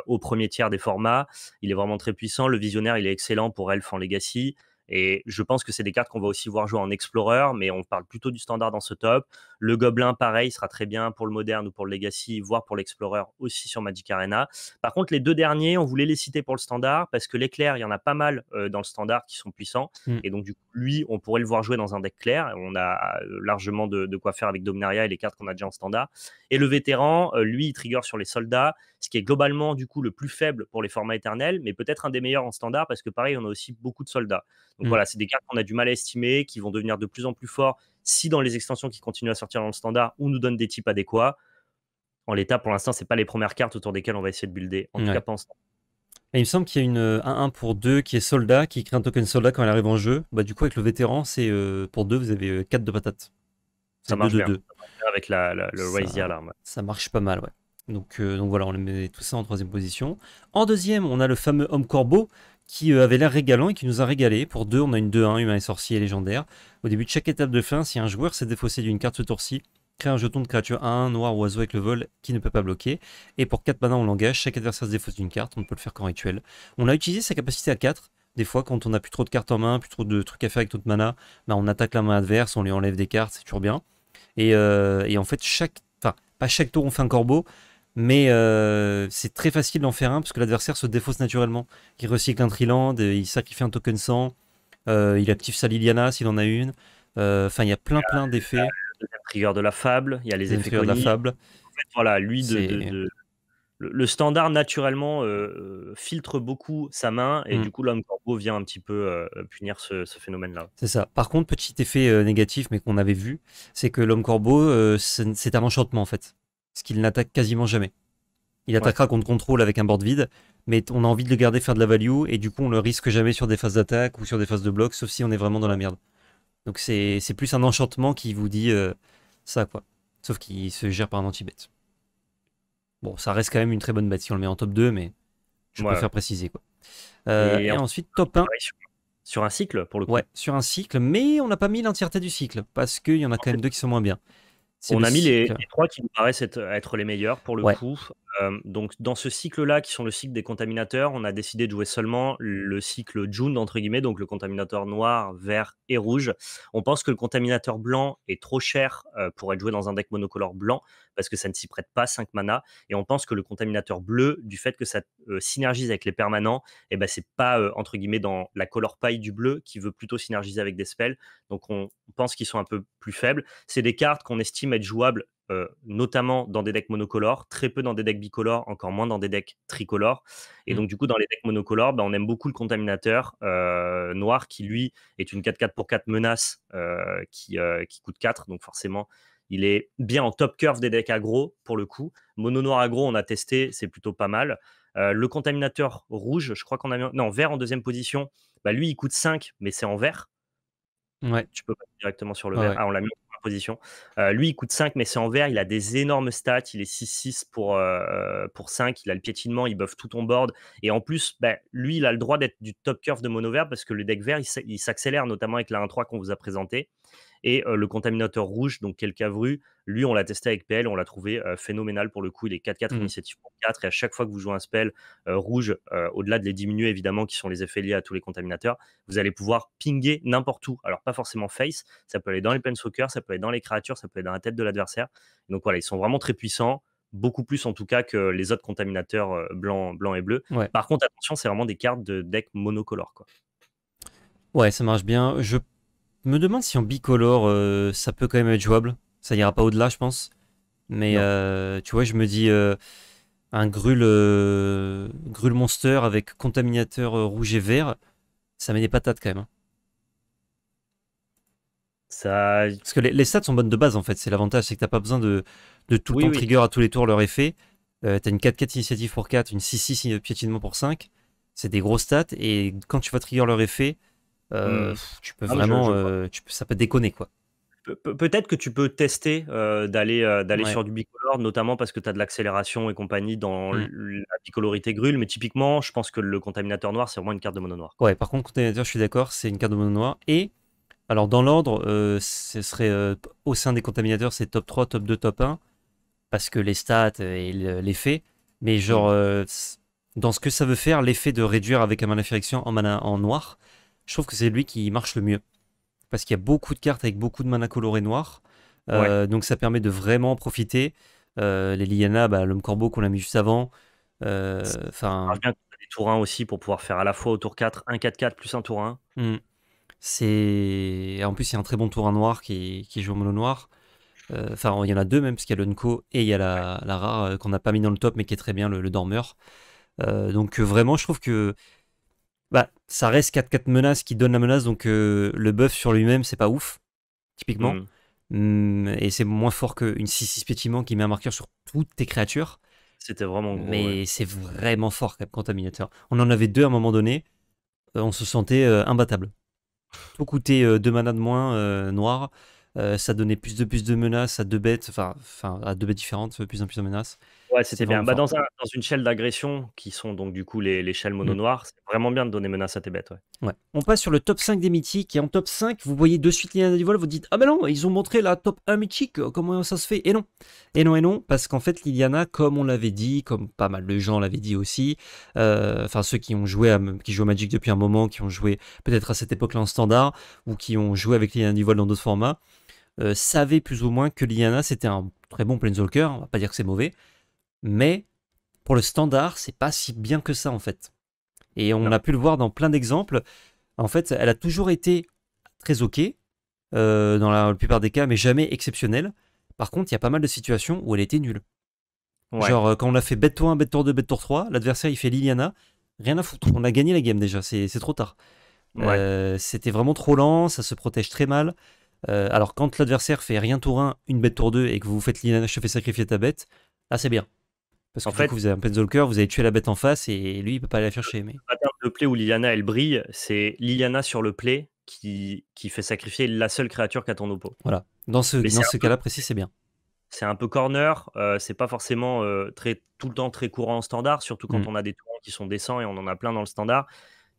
au premier tiers des formats. Il est vraiment très puissant. Le visionnaire il est excellent pour Elf en legacy. Et je pense que c'est des cartes qu'on va aussi voir jouer en Explorer, mais on parle plutôt du standard dans ce top. Le Gobelin, pareil, sera très bien pour le Moderne ou pour le Legacy, voire pour l'Explorer aussi sur Magic Arena. Par contre, les deux derniers, on voulait les citer pour le standard, parce que l'éclair, il y en a pas mal euh, dans le standard qui sont puissants. Hmm. Et donc, lui, on pourrait le voir jouer dans un deck clair. On a euh, largement de, quoi faire avec Dominaria et les cartes qu'on a déjà en standard. Et le vétéran, euh, lui, il trigger sur les soldats ce qui est globalement du coup le plus faible pour les formats éternels, mais peut-être un des meilleurs en standard parce que pareil, on a aussi beaucoup de soldats. Donc mmh. voilà, c'est des cartes qu'on a du mal à estimer, qui vont devenir de plus en plus forts si dans les extensions qui continuent à sortir dans le standard, on nous donne des types adéquats. En l'état, pour l'instant, c'est pas les premières cartes autour desquelles on va essayer de builder. En tout cas, il me semble qu'il y a une 1 euh, pour 2 qui est soldat, qui crée un token soldat quand elle arrive en jeu. Bah, du coup, avec le vétéran, c'est euh, pour 2, vous avez 4 euh, de patates. Ça marche, bien. Avec le Ça marche pas mal, ouais. Euh, donc, voilà, on met tout ça en troisième position. En deuxième, on a le fameux Homme Corbeau qui euh, avait l'air régalant et qui nous a régalé. Pour deux, on a une 2-1, humain et sorcier légendaire. Au début de chaque étape de fin, si un joueur s'est défaussé d'une carte ce tour-ci, crée un jeton de créature 1, noir ou oiseau avec le vol qui ne peut pas bloquer. Et pour 4 manas, on l'engage. Chaque adversaire se défausse d'une carte, on ne peut le faire qu'en rituel. On a utilisé sa capacité à 4. Des fois, quand on n'a plus trop de cartes en main, plus trop de trucs à faire avec notre mana, bah, on attaque la main adverse, on lui enlève des cartes, c'est toujours bien. Et, euh, en fait, chaque. pas chaque tour, on fait un corbeau mais euh, c'est très facile d'en faire un parce que l'adversaire se défausse naturellement. Il recycle un Triland, il sacrifie un token 100, euh, il active sa Liliana s'il en a une. Euh, enfin, il y a plein plein d'effets. Le trigger de la fable, il y a les effets de la fable. voilà, lui Le, standard naturellement filtre beaucoup sa main et mm. du coup l'homme corbeau vient un petit peu punir ce, phénomène-là. C'est ça. Par contre, petit effet négatif mais qu'on avait vu, c'est que l'homme corbeau c'est un enchantement en fait ce qu'il n'attaque quasiment jamais. Il attaquera contre contrôle avec un board vide, mais on a envie de le garder faire de la value, et du coup on le risque jamais sur des phases d'attaque ou sur des phases de bloc, sauf si on est vraiment dans la merde. Donc c'est plus un enchantement qui vous dit euh, ça, quoi. Sauf qu'il se gère par un anti-bet. Bon, ça reste quand même une très bonne bête si on le met en top 2, mais je préfère préciser, quoi. et, euh, ensuite, top 1. Sur un cycle, pour le coup. Ouais, sur un cycle, mais on n'a pas mis l'entièreté du cycle, parce qu'il y en a quand même deux qui sont moins bien. On a mis les, trois qui nous paraissent être, les meilleurs pour le coup. Euh, donc dans ce cycle-là, qui sont le cycle des contaminateurs, on a décidé de jouer seulement le cycle June, entre guillemets, donc le contaminateur noir, vert et rouge. On pense que le contaminateur blanc est trop cher euh, pour être joué dans un deck monocolore blanc, parce que ça ne s'y prête pas 5 mana. Et on pense que le contaminateur bleu, du fait que ça euh, synergise avec les permanents, et eh ben c'est pas, entre guillemets, dans la color paille du bleu, qui veut plutôt synergiser avec des spells. Donc on pense qu'ils sont un peu plus faibles. C'est des cartes qu'on estime être jouable euh, notamment dans des decks monocolores, très peu dans des decks bicolores, encore moins dans des decks tricolores. Et mmh. donc, du coup, dans les decks monocolores, bah, on aime beaucoup le contaminateur euh, noir qui, lui, est une 4-4 pour 4 menace euh, qui, qui, coûte 4. Donc, forcément, il est bien en top curve des decks agro pour le coup. Mono noir agro, on a testé, c'est plutôt pas mal. le contaminateur rouge, je crois qu'on a mis. Non, vert en deuxième position, bah, lui, il coûte 5, mais c'est en vert. Ouais. Tu peux pas directement sur le vert. Ah, on l'a mis euh, lui, il coûte 5, mais c'est en vert. Il a des énormes stats. Il est 6-6 pour, euh, pour 5. Il a le piétinement. Il buff tout ton board. Et en plus, bah, lui, il a le droit d'être du top curve de mono vert parce que le deck vert, il s'accélère, notamment avec la 1-3 qu'on vous a présenté. Et le contaminateur rouge, donc rue lui, on l'a testé avec PL, on l'a trouvé phénoménal pour le coup. Il est 4-4 mmh initiatives pour 4. Et à chaque fois que vous jouez un spell rouge, au-delà de les diminuer évidemment, qui sont les effets liés à tous les contaminateurs, vous allez pouvoir pinguer n'importe où. Alors, pas forcément face, ça peut aller dans les planeswalkers, ça peut aller dans les créatures, ça peut aller dans la tête de l'adversaire. Donc voilà, ils sont vraiment très puissants beaucoup plus en tout cas que les autres contaminateurs blancs blanc et bleus. Par contre, attention, c'est vraiment des cartes de deck monocolore. Ouais, ça marche bien. Je me demande si en bicolore, euh, ça peut quand même être jouable. Ça n'ira pas au-delà, je pense. Mais euh, tu vois, je me dis euh, un grul, monster avec contaminateur rouge et vert, ça met des patates quand même. Hein. Parce que les, stats sont bonnes de base en fait, c'est l'avantage, c'est que t'as pas besoin de, tout trigger à tous les tours leur effet. Tu as une 4-4 initiative pour 4, une 6-6 piétinement pour 5. C'est des grosses stats et quand tu vas trigger leur effet, euh, hmm. tu peux ah, vraiment, euh, ça peut déconner quoi. Peut-être que tu peux tester euh, d'aller d'aller sur du bicolore, notamment parce que tu as de l'accélération et compagnie dans hmm. la bicolorité grulle mais typiquement, je pense que le contaminateur noir, c'est vraiment une carte de mono noir. Ouais, par contre, contaminateur, je suis d'accord, c'est une carte de mono noir. Et alors, dans l'ordre, ce serait au sein des contaminateurs, c'est top 3, top 2, top 1, parce que les stats et l'effet, mais hmm. genre, dans ce que ça veut faire, l'effet de réduire avec un mana en, en noir, je trouve que c'est lui qui marche le mieux. Parce qu'il y a beaucoup de cartes avec beaucoup de mana coloré noir. Euh, donc ça permet de vraiment profiter. Euh, les Liana, bah, l'homme corbeau qu'on a mis juste avant. Euh, enfin. ait des tour 1 aussi pour pouvoir faire à la fois au tour 4 un 4-4 plus un tour 1. Hmm. C'est. En plus, il y a un très bon tour 1 noir qui, joue en mono noir. Enfin, il y en a deux même, parce qu'il y a l'Unco et il y a la, rare qu'on n'a pas mis dans le top, mais qui est très bien, le Dormeur. donc vraiment, je trouve que ça reste 4-4 menaces qui donnent la menace, donc euh, le buff sur lui-même, c'est pas ouf, typiquement. Mm. Hum, et c'est moins fort qu'une 6-6 pétiment qui met un marqueur sur toutes tes créatures. C'était vraiment Mais c'est vraiment fort quand t'as On en avait deux à un moment donné, euh, on se sentait euh, imbattable. Tout coûtait 2 manas de moins noir, ça donnait plus de plus de menaces à deux bêtes, enfin à deux bêtes différentes, plus en plus de menaces. Ouais, c'était bien. Bah, hein. dans, dans, une chaîne d'agression, qui sont donc du coup les, les shells mmh. mono noires, c'est vraiment bien de donner menace à tes bêtes. Ouais. On passe sur le top 5 des mythiques. Et en top 5, vous voyez de suite Liliana du Vol, vous dites Ah, mais non, ils ont montré la top 1 mythique, comment ça se fait Et non. Et non, et non, parce qu'en fait, Liliana, comme on l'avait dit, comme pas mal de gens l'avaient dit aussi, euh, enfin ceux qui ont joué qui jouent à Magic depuis un moment, qui ont joué peut-être à cette époque-là en standard, ou qui ont joué avec Liliana du Vol dans d'autres formats, euh, savaient plus ou moins que Liliana, c'était un très bon Planeswalker, on va pas dire que c'est mauvais, mais pour le standard, c'est pas si bien que ça en fait. Et on a pu le voir dans plein d'exemples. En fait, elle a toujours été très ok euh, dans la, plupart des cas, mais jamais exceptionnelle. Par contre, il y a pas mal de situations où elle était nulle. Genre euh, quand on a fait bête tour 1, bête tour 2, bête tour 3, l'adversaire il fait Liliana, rien à foutre. On a gagné la game déjà, c'est trop tard. Euh, c'était vraiment trop lent, ça se protège très mal. alors quand l'adversaire fait rien tour 1, une bête tour 2 et que vous faites Liliana, je te fais sacrifier ta bête, là c'est bien. Parce que du coup, vous avez un Penzolker, vous avez tué la bête en face et lui, il peut pas aller la chercher. Le play où Liliana, elle brille, c'est Liliana sur le play qui, fait sacrifier la seule créature qu'a ton oppo. Voilà. Dans ce, ce cas-là précis, c'est bien. C'est un peu corner, euh, c'est pas forcément euh, très, tout le temps très courant en standard, surtout quand mm. on a des tours qui sont décents et on en a plein dans le standard.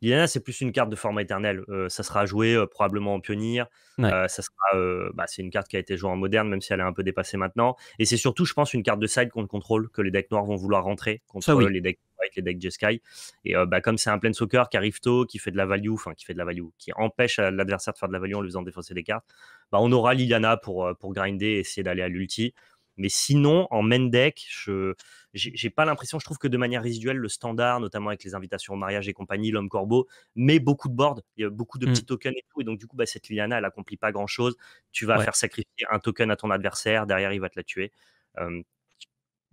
Liliana, c'est plus une carte de format éternel. Euh, ça sera joué euh, probablement en pionnier. Euh, bah, c'est une carte qui a été jouée en moderne, même si elle est un peu dépassée maintenant. Et c'est surtout, je pense, une carte de side contre contrôle que les decks noirs vont vouloir rentrer contre les decks white, les decks Jeskai. Et bah, comme c'est un plein soccer qui arrive tôt, qui fait de la value, enfin qui fait de la value, qui empêche l'adversaire de faire de la value en lui faisant défoncer des cartes, bah, on aura Liliana pour, pour grinder et essayer d'aller à l'ulti. Mais sinon, en main deck, je j'ai pas l'impression, je trouve que de manière résiduelle, le standard, notamment avec les invitations au mariage et compagnie, l'homme corbeau, met beaucoup de boards, il y a beaucoup de mmh. petits tokens et tout. Et donc, du coup, bah, cette Liliana, elle accomplit pas grand chose. Tu vas faire sacrifier un token à ton adversaire, derrière, il va te la tuer.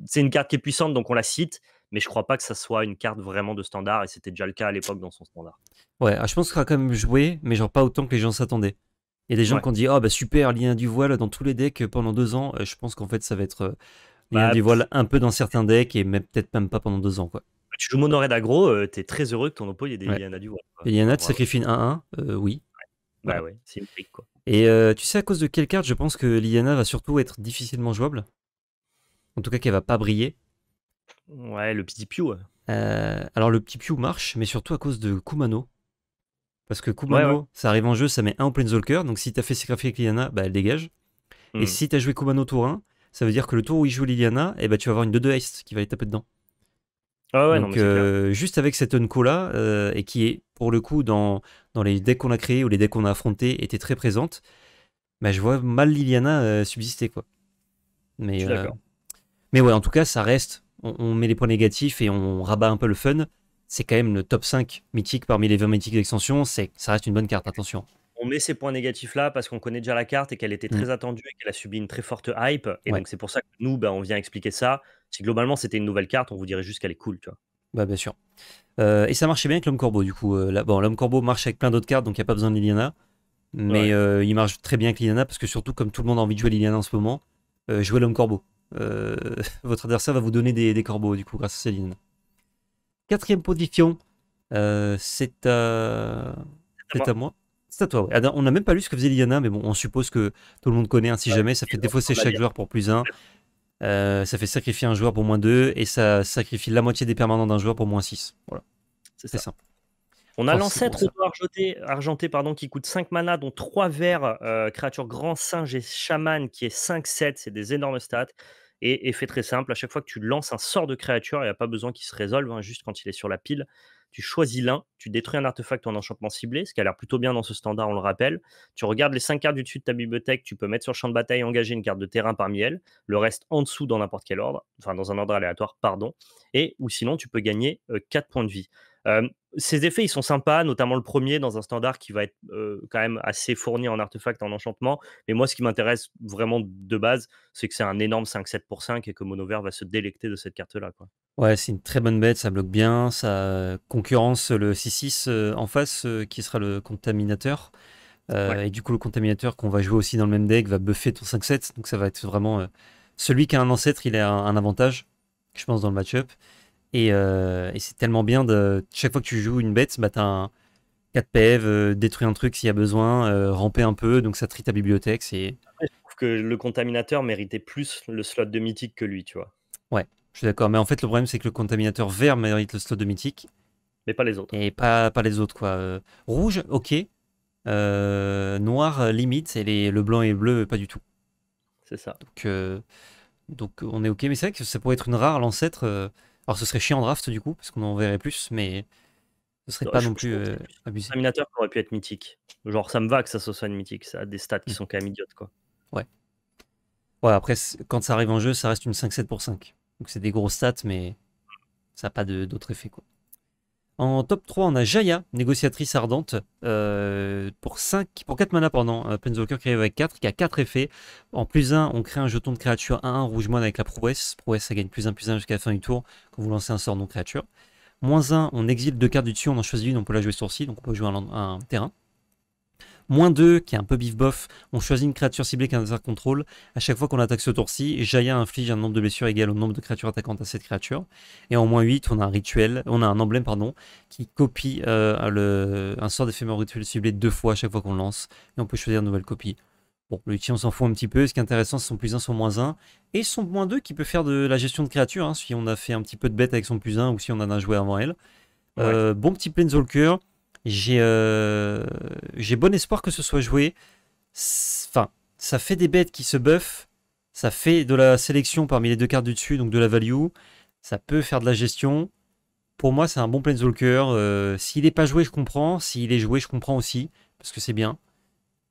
c'est une carte qui est puissante, donc on la cite, mais je crois pas que ça soit une carte vraiment de standard, et c'était déjà le cas à l'époque dans son standard. Ouais, ah, je pense qu'il sera quand même joué, mais genre pas autant que les gens s'attendaient. Il y a des gens qui ont dit oh, bah super, lien du voile dans tous les decks pendant deux ans. Euh, je pense qu'en fait, ça va être euh, il y a du voile un peu dans certains decks et même peut-être même pas pendant deux ans. Quoi. Tu joues mono red aggro, euh, t'es très heureux que ton oppo il y, ait des, ouais. du voile. Il te a 1-1, euh, oui. Bah ouais, c'est une pique. quoi. Et euh, tu sais à cause de quelle carte je pense que l'Iana va surtout être difficilement jouable En tout cas qu'elle va pas briller. Ouais, le petit Pew. alors le petit Pew marche, mais surtout à cause de Kumano. Parce que Kumano, ça arrive en jeu, ça met un au Zolker. donc si t'as fait sacrifier avec bah elle dégage. Et hmm. si t'as joué Kumano tour 1, ça veut dire que le tour où il joue Liliana, eh ben, tu vas avoir une 2-2 est qui va les taper dedans. Ah ouais, Donc, euh, juste avec cette unco là, euh, et qui est pour le coup dans, dans les decks qu'on a créés ou les decks qu'on a affrontés, était très présente, mais bah, je vois mal Liliana euh, subsister. Quoi. Mais, mais ouais, en tout cas, ça reste. On, on, met les points négatifs et on rabat un peu le fun. C'est quand même le top 5 mythique parmi les 20 mythiques d'extension. Ça reste une bonne carte, attention on met ces points négatifs là parce qu'on connaît déjà la carte et qu'elle était mmh. très attendue et qu'elle a subi une très forte hype. Et donc c'est pour ça que nous, ben, on vient expliquer ça. Si globalement c'était une nouvelle carte, on vous dirait juste qu'elle est cool, tu Bah bien sûr. Euh, et ça marchait bien avec l'homme corbeau du coup. Euh, là, bon, l'homme corbeau marche avec plein d'autres cartes, donc il n'y a pas besoin de Liliana. Mais euh, il marche très bien avec Liliana parce que surtout comme tout le monde a envie de jouer Liliana en ce moment, jouez l'homme corbeau. [LAUGHS] votre adversaire va vous donner des, corbeaux du coup grâce à Céline. Quatrième position, c'est à... c'est à moi. C'est à toi, ah, On n'a même pas lu ce que faisait Liana, mais bon, on suppose que tout le monde connaît, ainsi hein, si jamais, ça fait défausser chaque joueur pour plus un. Euh, ça fait sacrifier un joueur pour moins 2 et ça sacrifie la moitié des permanents d'un joueur pour moins 6. Voilà. C'est simple. On a l'ancêtre argenté, pardon, qui coûte 5 mana, dont 3 vers euh, créatures créature grand singe et chaman qui est 5-7, c'est des énormes stats. Et effet très simple, à chaque fois que tu lances un sort de créature, il n'y a pas besoin qu'il se résolve, hein, juste quand il est sur la pile, tu choisis l'un, tu détruis un artefact ou un enchantement ciblé, ce qui a l'air plutôt bien dans ce standard, on le rappelle. Tu regardes les 5 cartes du dessus de ta bibliothèque, tu peux mettre sur le champ de bataille, et engager une carte de terrain parmi elles, le reste en dessous dans n'importe quel ordre, enfin dans un ordre aléatoire, pardon, et ou sinon tu peux gagner 4 euh, points de vie ces effets, ils sont sympas, notamment le premier dans un standard qui va être quand même assez fourni en artefacts, en enchantements. Mais moi, ce qui m'intéresse vraiment de base, c'est que c'est un énorme 5-7 pour 5 et que Mono va se délecter de cette carte-là. Ouais, c'est une très bonne bête, ça bloque bien, ça concurrence le 6-6 en face qui sera le contaminateur. Et du coup, le contaminateur qu'on va jouer aussi dans le même deck va buffer ton 5-7. Donc ça va être vraiment. celui qui a un ancêtre, il a un, un avantage, je pense, dans le match-up. Euh, et, c'est tellement bien de. Chaque fois que tu joues une bête, bah, t'as un 4 PV, détruire un truc s'il y a besoin, euh, ramper un peu, donc ça trie ta bibliothèque. je trouve que le contaminateur méritait plus le slot de mythique que lui, tu vois. Ouais, je suis d'accord. Mais en fait, le problème, c'est que le contaminateur vert mérite le slot de mythique. Mais pas les autres. Et pas, pas les autres, quoi. Euh, rouge, ok. noir, limite. Et le blanc et le bleu, pas du tout. C'est ça. Donc, donc on est ok. Mais c'est vrai que ça pourrait être une rare, l'ancêtre. Alors ce serait chiant en draft du coup, parce qu'on en verrait plus, mais ce serait pas non plus euh, abusé. Terminator aurait pu être mythique. Genre ça me va que ça soit une mythique, ça a des stats qui mm. sont quand même idiotes quoi. Ouais. Ouais, après quand ça arrive en jeu, ça reste une 5-7 pour 5. Donc c'est des gros stats, mais ça n'a pas d'autre effet quoi. En top 3, on a Jaya, négociatrice ardente, euh, pour, 5, pour 4 mana, pendant euh, Planeswalker arrive avec 4, qui a 4 effets. En plus 1, on crée un jeton de créature 1-1 rouge moine avec la prouesse. Prouesse, ça gagne plus 1, plus 1 jusqu'à la fin du tour quand vous lancez un sort non créature. Moins 1, on exile 2 cartes du dessus, on en choisit une, on peut la jouer sur donc on peut jouer un terrain. Moins 2, qui est un peu bif-bof, on choisit une créature ciblée qui a un désert contrôle. À chaque fois qu'on attaque ce tour-ci, Jaya inflige un nombre de blessures égal au nombre de créatures attaquantes à cette créature. Et en moins 8, on a un rituel, on a un emblème, pardon, qui copie euh, un sort d'éphémère rituel ciblé deux fois à chaque fois qu'on lance. Et on peut choisir une nouvelle copie. Bon, le on s'en fout un petit peu. Ce qui est intéressant, c'est son plus 1, son moins 1. Et son moins 2 qui peut faire de la gestion de créatures, hein, si on a fait un petit peu de bête avec son plus 1 ou si on en a joué avant elle. Euh, bon petit Planeswalker. Euh, j'ai bon espoir que ce soit joué. Enfin, ça fait des bêtes qui se buffent. Ça fait de la sélection parmi les deux cartes du dessus, donc de la value. Ça peut faire de la gestion. Pour moi, c'est un bon Planeswalker. Euh, S'il n'est pas joué, je comprends. S'il est joué, je comprends aussi. Parce que c'est bien.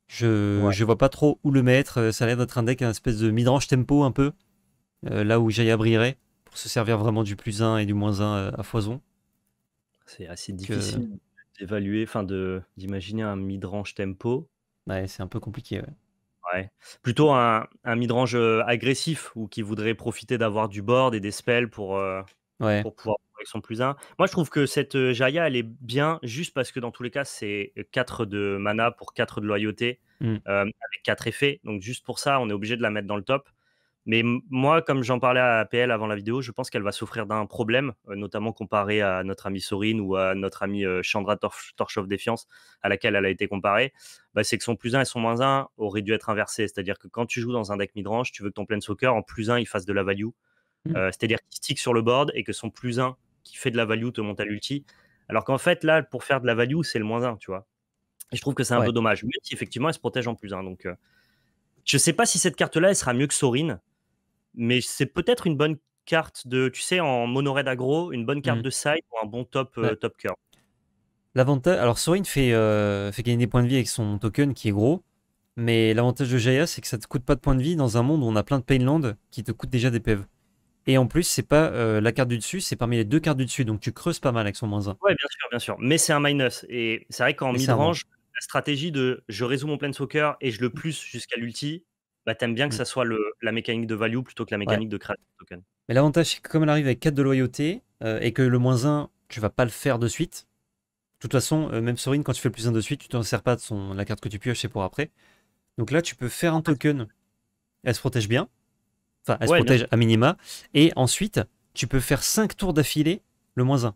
Je, vois pas trop où le mettre. Euh, ça a l'air d'être un deck, un espèce de midrange tempo un peu. Euh, là où j'y abrirais Pour se servir vraiment du plus 1 et du moins 1 à foison. C'est assez difficile d'évaluer, enfin de d'imaginer un midrange tempo. Ouais, c'est un peu compliqué. Ouais. Plutôt un, midrange euh, agressif ou qui voudrait profiter d'avoir du board et des spells pour, euh, ouais. pour pouvoir avec son plus 1. Moi, je trouve que cette euh, Jaya, elle est bien juste parce que dans tous les cas, c'est 4 euh, de mana pour 4 de loyauté mmh. avec 4 effets. Donc, juste pour ça, on est obligé de la mettre dans le top. Mais moi, comme j'en parlais à PL avant la vidéo, je pense qu'elle va souffrir d'un problème, euh, notamment comparé à notre amie Sorine ou à notre amie euh, Chandra Torch of Defiance, à laquelle elle a été comparée. Bah, c'est que son plus 1 et son moins 1 auraient dû être inversés. C'est-à-dire que quand tu joues dans un deck midrange, tu veux que ton plein soccer en plus 1 il fasse de la value. Mmh. Euh, c'est-à-dire qu'il stick sur le board et que son plus 1 qui fait de la value te monte à l'ulti. Alors qu'en fait, là, pour faire de la value, c'est le moins 1, tu vois. Et je trouve que c'est un peu dommage, Mais effectivement elle se protège en plus 1. donc. sais pas si cette carte-là, elle sera mieux que Sorin, mais c'est peut-être une bonne carte de, tu sais, en mono aggro, une bonne carte mmh. de side ou un bon top, euh, top curve. L'avantage, alors Sorin fait, euh, fait gagner des points de vie avec son token qui est gros, mais l'avantage de Jaya c'est que ça te coûte pas de points de vie dans un monde où on a plein de land qui te coûte déjà des PEV. Et en plus, c'est pas euh, la carte du dessus, c'est parmi les deux cartes du dessus, donc tu creuses pas mal avec son moins 1. Ouais, bien sûr, bien sûr. Mais c'est un minus. Et c'est vrai qu'en mid-range, la stratégie de je résous mon soccer et je le plus jusqu'à l'ulti, bah, t'aimes bien que mmh. ça soit la mécanique de value plutôt que la mécanique de création token. Mais l'avantage, c'est que comme elle arrive avec 4 de loyauté euh, et que le moins 1, tu vas pas le faire de suite. De toute façon, euh, même Sorin, quand tu fais le plus 1 de suite, tu t'en sers pas de son, la carte que tu pioches, c'est pour après. Donc là, tu peux faire un token. Elle se protège bien. Enfin, elle se protège à minima. Et ensuite, tu peux faire 5 tours d'affilée, le moins 1.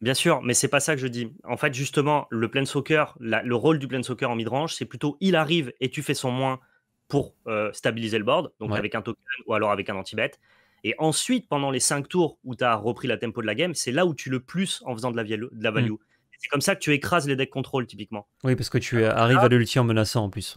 Bien sûr, mais c'est pas ça que je dis. En fait, justement, le plein soccer, le rôle du plein soccer en range c'est plutôt il arrive et tu fais son moins pour euh, stabiliser le board, donc avec un token ou alors avec un anti-bet. Et ensuite, pendant les 5 tours où tu as repris la tempo de la game, c'est là où tu le plus en faisant de la, de la mm. value. C'est comme ça que tu écrases les decks contrôle, typiquement. Oui, parce que tu arrives à le lutter en menaçant en plus.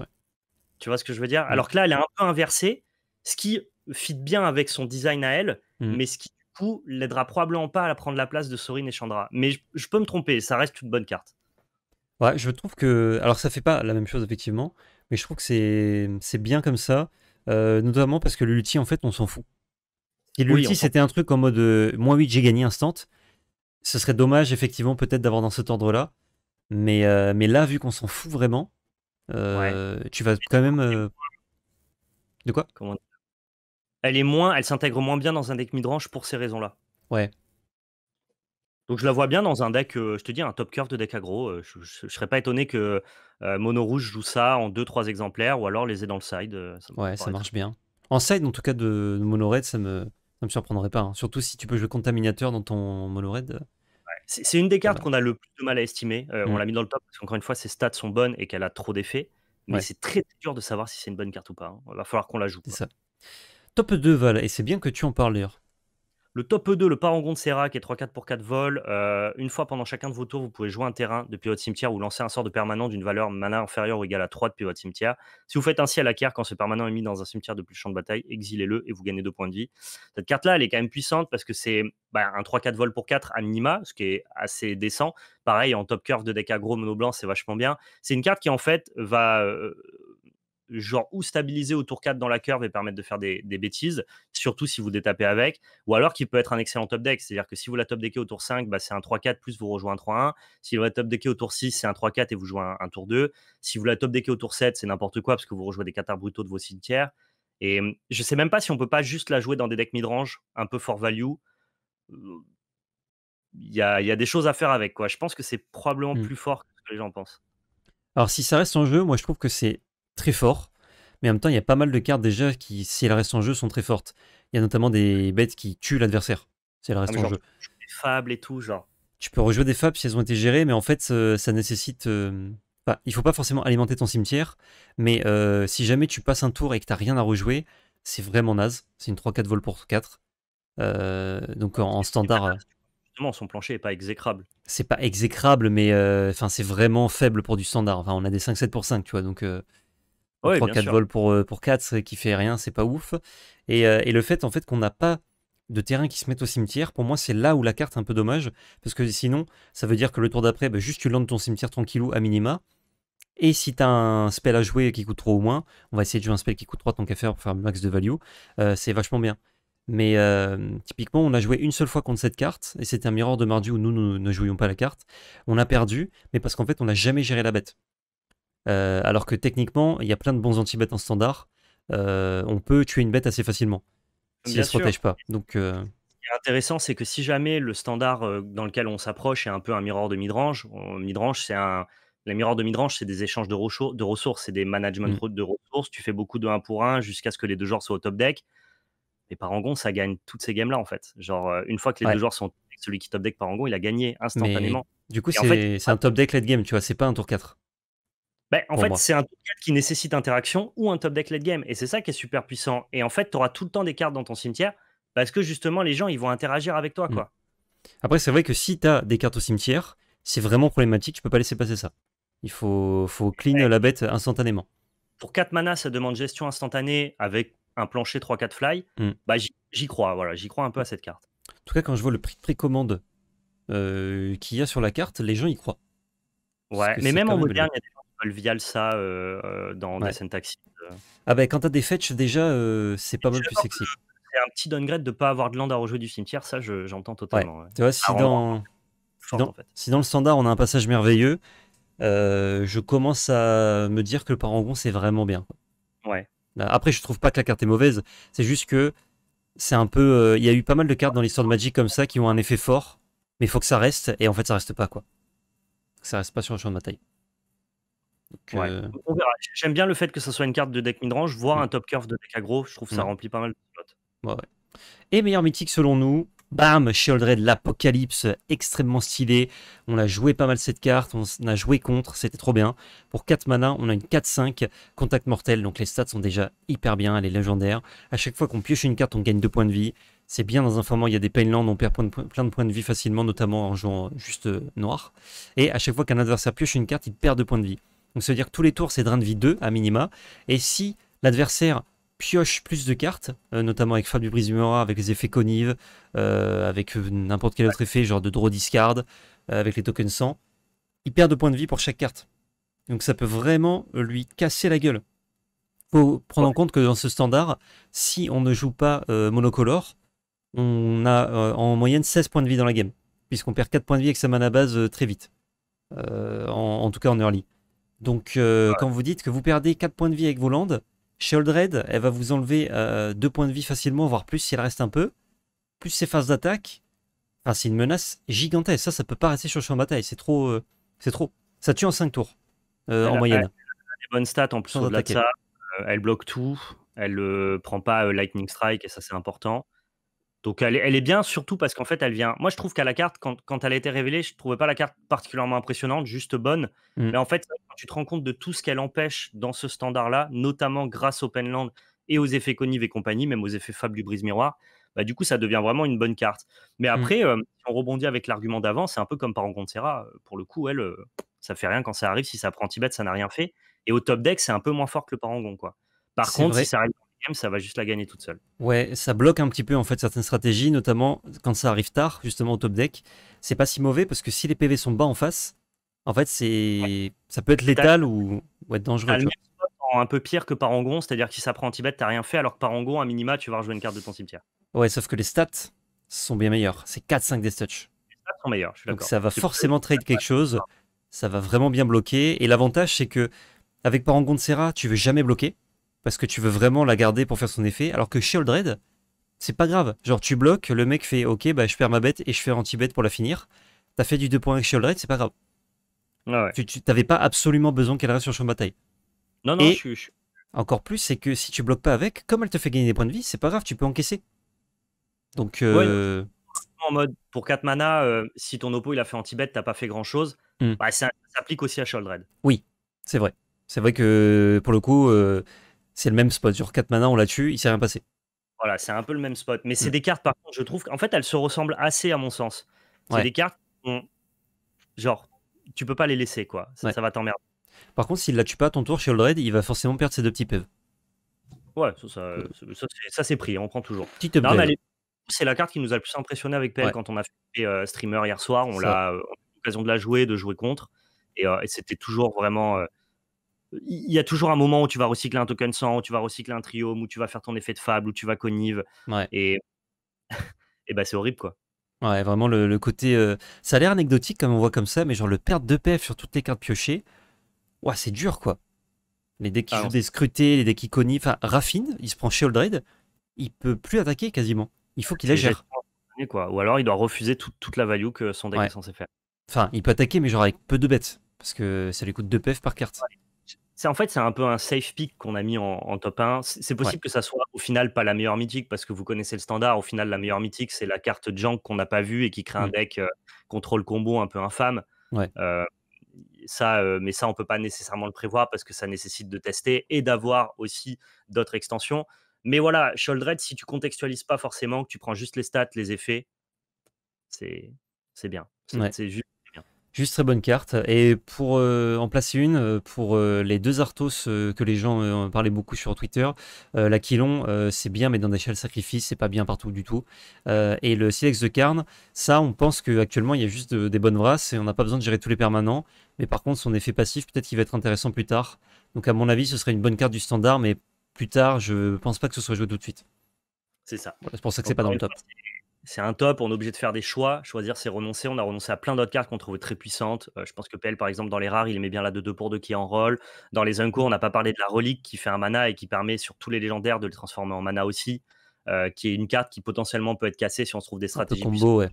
Tu vois ce que je veux dire mm. Alors que là, elle est un peu inversée, ce qui fit bien avec son design à elle, mm. mais ce qui, du coup, l'aidera probablement pas à prendre la place de Sorin et Chandra. Mais je, je peux me tromper, ça reste une bonne carte. Ouais, je trouve que. Alors, ça fait pas la même chose, effectivement, mais je trouve que c'est bien comme ça, euh, notamment parce que l'ulti, en fait, on s'en fout. Et l'ulti, c'était un truc en mode euh, moins 8, j'ai gagné instant, ce serait dommage, effectivement, peut-être d'avoir dans cet ordre-là. Mais, euh, mais là, vu qu'on s'en fout vraiment, tu vas quand même. De quoi Comment... Elle est moins, elle s'intègre moins bien dans un deck midrange pour ces raisons-là. Ouais. Donc je la vois bien dans un deck, je te dis, un top curve de deck aggro. je, serais pas étonné que Mono Rouge joue ça en 2-3 exemplaires ou alors les ait dans le side. ouais, ça marche bien. En side, en tout cas, de, Mono Red, ça me, me surprendrait pas. Hein. Surtout si tu peux jouer Contaminateur dans ton Mono Red. C'est une des cartes qu'on a le plus de mal à estimer. On mmh. l'a mis dans le top parce qu'encore une fois, ses stats sont bonnes et qu'elle a trop d'effets. Mais c'est très, dur de savoir si c'est une bonne carte ou pas. Hein. va falloir qu'on la joue. C'est ça. Top 2, Val, et c'est bien que tu en parles d'ailleurs. Le top 2, le parangon de Serra qui est 3-4 pour 4 vols. Euh, une fois pendant chacun de vos tours, vous pouvez jouer un terrain depuis votre cimetière ou lancer un sort de permanent d'une valeur mana inférieure ou égale à 3 depuis votre cimetière. Si vous faites ainsi à la carte, quand ce permanent est mis dans un cimetière de plus champ de bataille, exilez-le et vous gagnez 2 points de vie. Cette carte-là, elle est quand même puissante parce que c'est bah, un 3-4 vol pour 4 à minima, ce qui est assez décent. Pareil, en top curve de deck agro mono blanc, c'est vachement bien. C'est une carte qui en fait va euh, genre ou stabiliser au tour 4 dans la curve et permettre de faire des, des bêtises, surtout si vous détapez avec, ou alors qu'il peut être un excellent top deck. C'est-à-dire que si vous la top deckez au tour 5, bah, c'est un 3-4 plus vous rejouez un 3-1. Si vous la top deckez au tour 6, c'est un 3-4 et vous jouez un, tour 2. Si vous la top deckez au tour 7, c'est n'importe quoi parce que vous rejouez des catars brutaux de vos cimetières. Et hum, je sais même pas si on peut pas juste la jouer dans des decks mid range un peu fort value. Il y a, des choses à faire avec. quoi. Je pense que c'est probablement mmh. plus fort que ce que les gens pensent. Alors si ça reste en jeu, moi je trouve que c'est très fort. Mais en même temps, il y a pas mal de cartes déjà qui, si elles restent en jeu, sont très fortes. Il y a notamment des bêtes qui tuent l'adversaire si elles ah, restent en jeu. Des fables et tout, genre. Tu peux rejouer des fables si elles ont été gérées, mais en fait, euh, ça nécessite. Euh, il ne il faut pas forcément alimenter ton cimetière, mais euh, si jamais tu passes un tour et que tu rien à rejouer, c'est vraiment naze. C'est une 3-4 vol pour 4. donc en, standard. Justement, son plancher n'est pas exécrable. C'est pas exécrable, mais enfin c'est vraiment faible pour du standard. on a des 5-7 pour 5, tu vois. Donc 3-4 vols pour, euh, pour 4 qui fait rien, c'est pas ouf. Euh, et, le fait en fait qu'on n'a pas de terrain qui se mette au cimetière, pour moi c'est là où la carte est un peu dommage, parce que sinon ça veut dire que le tour d'après, bah, juste tu landes ton cimetière tranquillou à minima, et si t'as un spell à jouer qui coûte trop ou moins, on va essayer de jouer un spell qui coûte 3 tant qu'à faire pour faire max de value, euh, c'est vachement bien. Mais typiquement, on a joué une seule fois contre cette carte, et c'était un miroir de mardi où nous, ne jouions pas la carte. On a perdu, mais parce qu'en fait, on n'a jamais géré la bête. Euh, alors que techniquement, il y a plein de bons anti-bêtes en standard. Euh, on peut tuer une bête assez facilement si elle se protège pas. Donc, euh, Ce qui est intéressant, c'est que si jamais le standard dans lequel on s'approche est un peu un miroir de midrange, midrange c'est un. Les miroirs de midrange, c'est des échanges de, ressources, c'est des management mm. de ressources. Tu fais beaucoup de 1 pour 1 jusqu'à ce que les deux joueurs soient au top deck. Et Parangon, ça gagne toutes ces games-là, en fait. Genre, une fois que les deux joueurs sont celui qui top deck Parangon, il a gagné instantanément. du coup, c'est un top deck late game, tu vois, c'est pas un tour 4. Ben, en fait, c'est un top deck qui nécessite interaction ou un top deck late game. Et c'est ça qui est super puissant. Et en fait, tu auras tout le temps des cartes dans ton cimetière parce que justement, les gens, ils vont interagir avec toi. Mm. Quoi. Après, c'est vrai que si tu as des cartes au cimetière, c'est vraiment problématique. Tu peux pas laisser passer ça. Il faut, faut clean la bête instantanément. Pour 4 mana, ça demande gestion instantanée avec un plancher 3-4 fly. Mm. Bah, j'y crois. Voilà, j'y crois un peu à cette carte. En tout cas, quand je vois le prix de précommande euh, qu'il y a sur la carte, les gens y croient. Ouais, mais même en moderne, il y a des ça euh, euh, dans ouais. Descent euh. Ah bah quand t'as des fetch déjà c'est pas mal plus sexy. C'est un petit downgrade de pas avoir de land à rejouer du cimetière, ça j'entends totalement. Tu vois si dans... si dans le standard on a un passage merveilleux, je commence à me dire que le parangon c'est vraiment bien. Ouais. Bah, après, je trouve pas que la carte est mauvaise, c'est juste que c'est un peu. Il y a eu pas mal de cartes dans l'histoire de Magic comme ça qui ont un effet fort, mais il faut que ça reste, et en fait ça reste pas quoi. Ça reste pas sur le champ de bataille. Euh, J'aime bien le fait que ça soit une carte de deck midrange, voire mm. un top curve de deck aggro. Je trouve ça mm. remplit pas mal de slots. Et meilleur mythique selon nous, Bam, Shieldred, l'Apocalypse, extrêmement stylé. On a joué pas mal cette carte, on a joué contre, c'était trop bien. Pour 4 mana, on a une 4-5, contact mortel, donc les stats sont déjà hyper bien, elle est légendaire. À chaque fois qu'on pioche une carte, on gagne 2 points de vie. C'est bien dans un format, il y a des Painlands, on perd plein de points de vie facilement, notamment en jouant juste euh, noir. Et à chaque fois qu'un adversaire pioche une carte, il perd 2 points de vie. Donc ça veut dire que tous les tours, c'est drain de vie 2 à minima. Et si l'adversaire pioche plus de cartes, euh, notamment avec Fab du humeur avec les effets Connive, euh, avec euh, n'importe quel autre effet, genre de draw discard, avec les tokens 100, il perd de points de vie pour chaque carte. Donc ça peut vraiment lui casser la gueule. faut prendre en compte que dans ce standard, si on ne joue pas monocolore, on a en moyenne 16 points de vie dans la game, puisqu'on perd 4 points de vie avec sa mana base très vite. en, tout cas en early. Donc, euh, quand vous dites que vous perdez 4 points de vie avec vos landes, chez elle va vous enlever euh, 2 points de vie facilement, voire plus si elle reste un peu. Plus ses phases d'attaque. Enfin, c'est une menace gigantesque. Ça, ça peut pas rester sur le champ de bataille. C'est trop. Euh, c'est trop. Ça tue en 5 tours, en euh, moyenne. Elle, a des bonnes stats en plus elle bloque tout. Elle ne prend pas Lightning Strike, et ça, c'est important. Donc elle, est bien surtout parce qu'en fait elle vient. Moi je trouve qu'à la carte, quand, elle a été révélée, je trouvais pas la carte particulièrement impressionnante, juste bonne. Hmm. Mais en fait, tu te rends compte de tout ce qu'elle empêche dans ce standard-là, notamment grâce au Penland et aux effets Conive et compagnie, même aux effets Fab du brise-miroir, bah, du coup, ça devient vraiment une bonne carte. Mais mmh. après, euh, si on rebondit avec l'argument d'avant, c'est un peu comme par Serra. Euh, pour le coup, elle, ça euh, ça fait rien quand ça arrive. Si ça prend Tibet, ça n'a rien fait. Et au top deck, c'est un peu moins fort que le Parangon. Quoi. Par contre, si ça arrive en game, ça va juste la gagner toute seule. Ouais, ça bloque un petit peu en fait certaines stratégies, notamment quand ça arrive tard, justement au top deck. C'est pas si mauvais parce que si les PV sont bas en face, en fait, c'est ça peut être létal ou, être dangereux. un peu pire que Parangon, c'est-à-dire qu'il s'apprend en Tibet, t'as rien fait, alors que Parangon, à minima, tu vas rejouer une carte de ton cimetière. Ouais, sauf que les stats sont bien meilleurs. C'est 4-5 des touch. Les stats sont meilleurs, je suis Donc ça va forcément trade quelque chose, ça va vraiment bien bloquer. Et l'avantage, c'est que avec Parangon de Serra, tu veux jamais bloquer, parce que tu veux vraiment la garder pour faire son effet, alors que chez c'est pas grave. Genre, tu bloques, le mec fait OK, bah je perds ma bête et je fais anti pour la finir. T'as fait du 2 points avec chez c'est pas grave. Ah tu n'avais pas absolument besoin qu'elle reste sur champ de bataille. Non, non, Encore plus, c'est que si tu bloques pas avec, comme elle te fait gagner des points de vie, c'est pas grave, tu peux encaisser. Donc. Euh, en mode, pour 4 mana, euh, si ton oppo il a fait anti-bet, t'as pas fait grand chose, hmm. bah, ça, s'applique aussi à Sholdred. Oui, c'est vrai. C'est vrai que pour le coup, euh, c'est le même spot. Sur 4 mana, on la tue, il s'est rien passé. Voilà, c'est un peu le même spot. Mais c'est hmm. des cartes, par contre, je trouve qu'en fait, elles se ressemblent assez à mon sens. C'est des cartes qui ont, genre, tu peux pas les laisser, quoi. Ça, va t'emmerder. Par contre, s'il la tue pas à ton tour, chez Shieldred, il va forcément perdre ses deux petits PV. E ouais, ça, c'est pris, on prend toujours. Petite c'est la carte qui nous a le plus impressionné avec PL quand on a fait euh, streamer hier soir. Euh, on a eu l'occasion de la jouer, de jouer contre. Et, euh, c'était toujours vraiment. Il y a toujours un moment où tu vas recycler un token 100, où tu vas recycler un triome, où tu vas faire ton effet de fable, où tu vas connive. Et, [LAUGHS] et ben c'est horrible, quoi. Ouais, vraiment le, côté. Euh, ça a l'air anecdotique comme on voit comme ça, mais genre le perdre de PF sur toutes les cartes piochées, ouais c'est dur quoi. Les decks qui ah jouent des scrutés, les decks qui cognent, enfin Raffine, il se prend chez Raid, il peut plus attaquer quasiment. Il faut qu'il la gère. Quoi. Ou alors il doit refuser toute la value que son deck est censé faire. Enfin, il peut attaquer, mais genre avec peu de bêtes, parce que ça lui coûte 2 PF par carte en fait, c'est un peu un safe pick qu'on a mis en, top 1. C'est possible que ça soit au final pas la meilleure mythique parce que vous connaissez le standard. Au final, la meilleure mythique, c'est la carte Jank qu'on n'a pas vue et qui crée un mmh. deck contrôle combo un peu infâme. ça, mais ça, on peut pas nécessairement le prévoir parce que ça nécessite de tester et d'avoir aussi d'autres extensions. Mais voilà, Sholdred, si tu contextualises pas forcément, que tu prends juste les stats, les effets, c'est bien. C'est Juste très bonne carte. Et pour euh, en placer une, euh, pour euh, les deux Arthos que les gens parlaient beaucoup sur Twitter, l'Aquilon, c'est bien, mais dans des sacrifice, c'est pas bien partout du tout. et le Silex de Carne, ça, on pense qu'actuellement, il y a juste des bonnes races, et on n'a pas besoin de gérer tous les permanents. Mais par contre, son effet passif, peut-être qu'il va être intéressant plus tard. Donc, à mon avis, ce serait une bonne carte du standard, mais plus tard, je pense pas que ce soit joué tout de suite. C'est ça. c'est pour ça que c'est pas dans le top c'est un top, on est obligé de faire des choix. Choisir, c'est renoncer. On a renoncé à plein d'autres cartes qu'on trouve très puissantes. Euh, je pense que PL, par exemple, dans les rares, il met bien la de 2 pour 2 qui est en rôle. Dans les uncours, on n'a pas parlé de la relique qui fait un mana et qui permet sur tous les légendaires de le transformer en mana aussi, euh, qui est une carte qui potentiellement peut être cassée si on se trouve des stratégies. Il y a mm.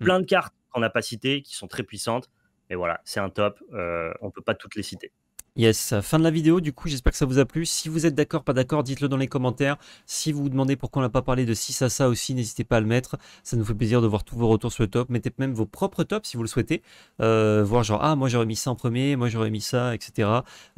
plein de cartes qu'on n'a pas citées qui sont très puissantes. Mais voilà, c'est un top. Euh, on ne peut pas toutes les citer. Yes, fin de la vidéo, du coup j'espère que ça vous a plu. Si vous êtes d'accord, pas d'accord, dites-le dans les commentaires. Si vous vous demandez pourquoi on n'a pas parlé de 6 à ça aussi, n'hésitez pas à le mettre. Ça nous fait plaisir de voir tous vos retours sur le top. Mettez même vos propres tops si vous le souhaitez. Euh, voir genre, ah moi j'aurais mis ça en premier, moi j'aurais mis ça, etc.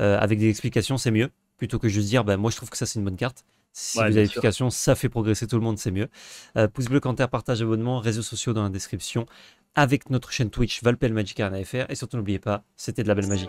Euh, avec des explications, c'est mieux. Plutôt que juste dire, bah, moi je trouve que ça c'est une bonne carte. Si vous avez des explications ça fait progresser tout le monde, c'est mieux. Euh, pouce bleu, commentaire, partage, abonnement, réseaux sociaux dans la description. Avec notre chaîne Twitch, Valpel Magic Arena FR. Et surtout, n'oubliez pas, c'était de la belle magie.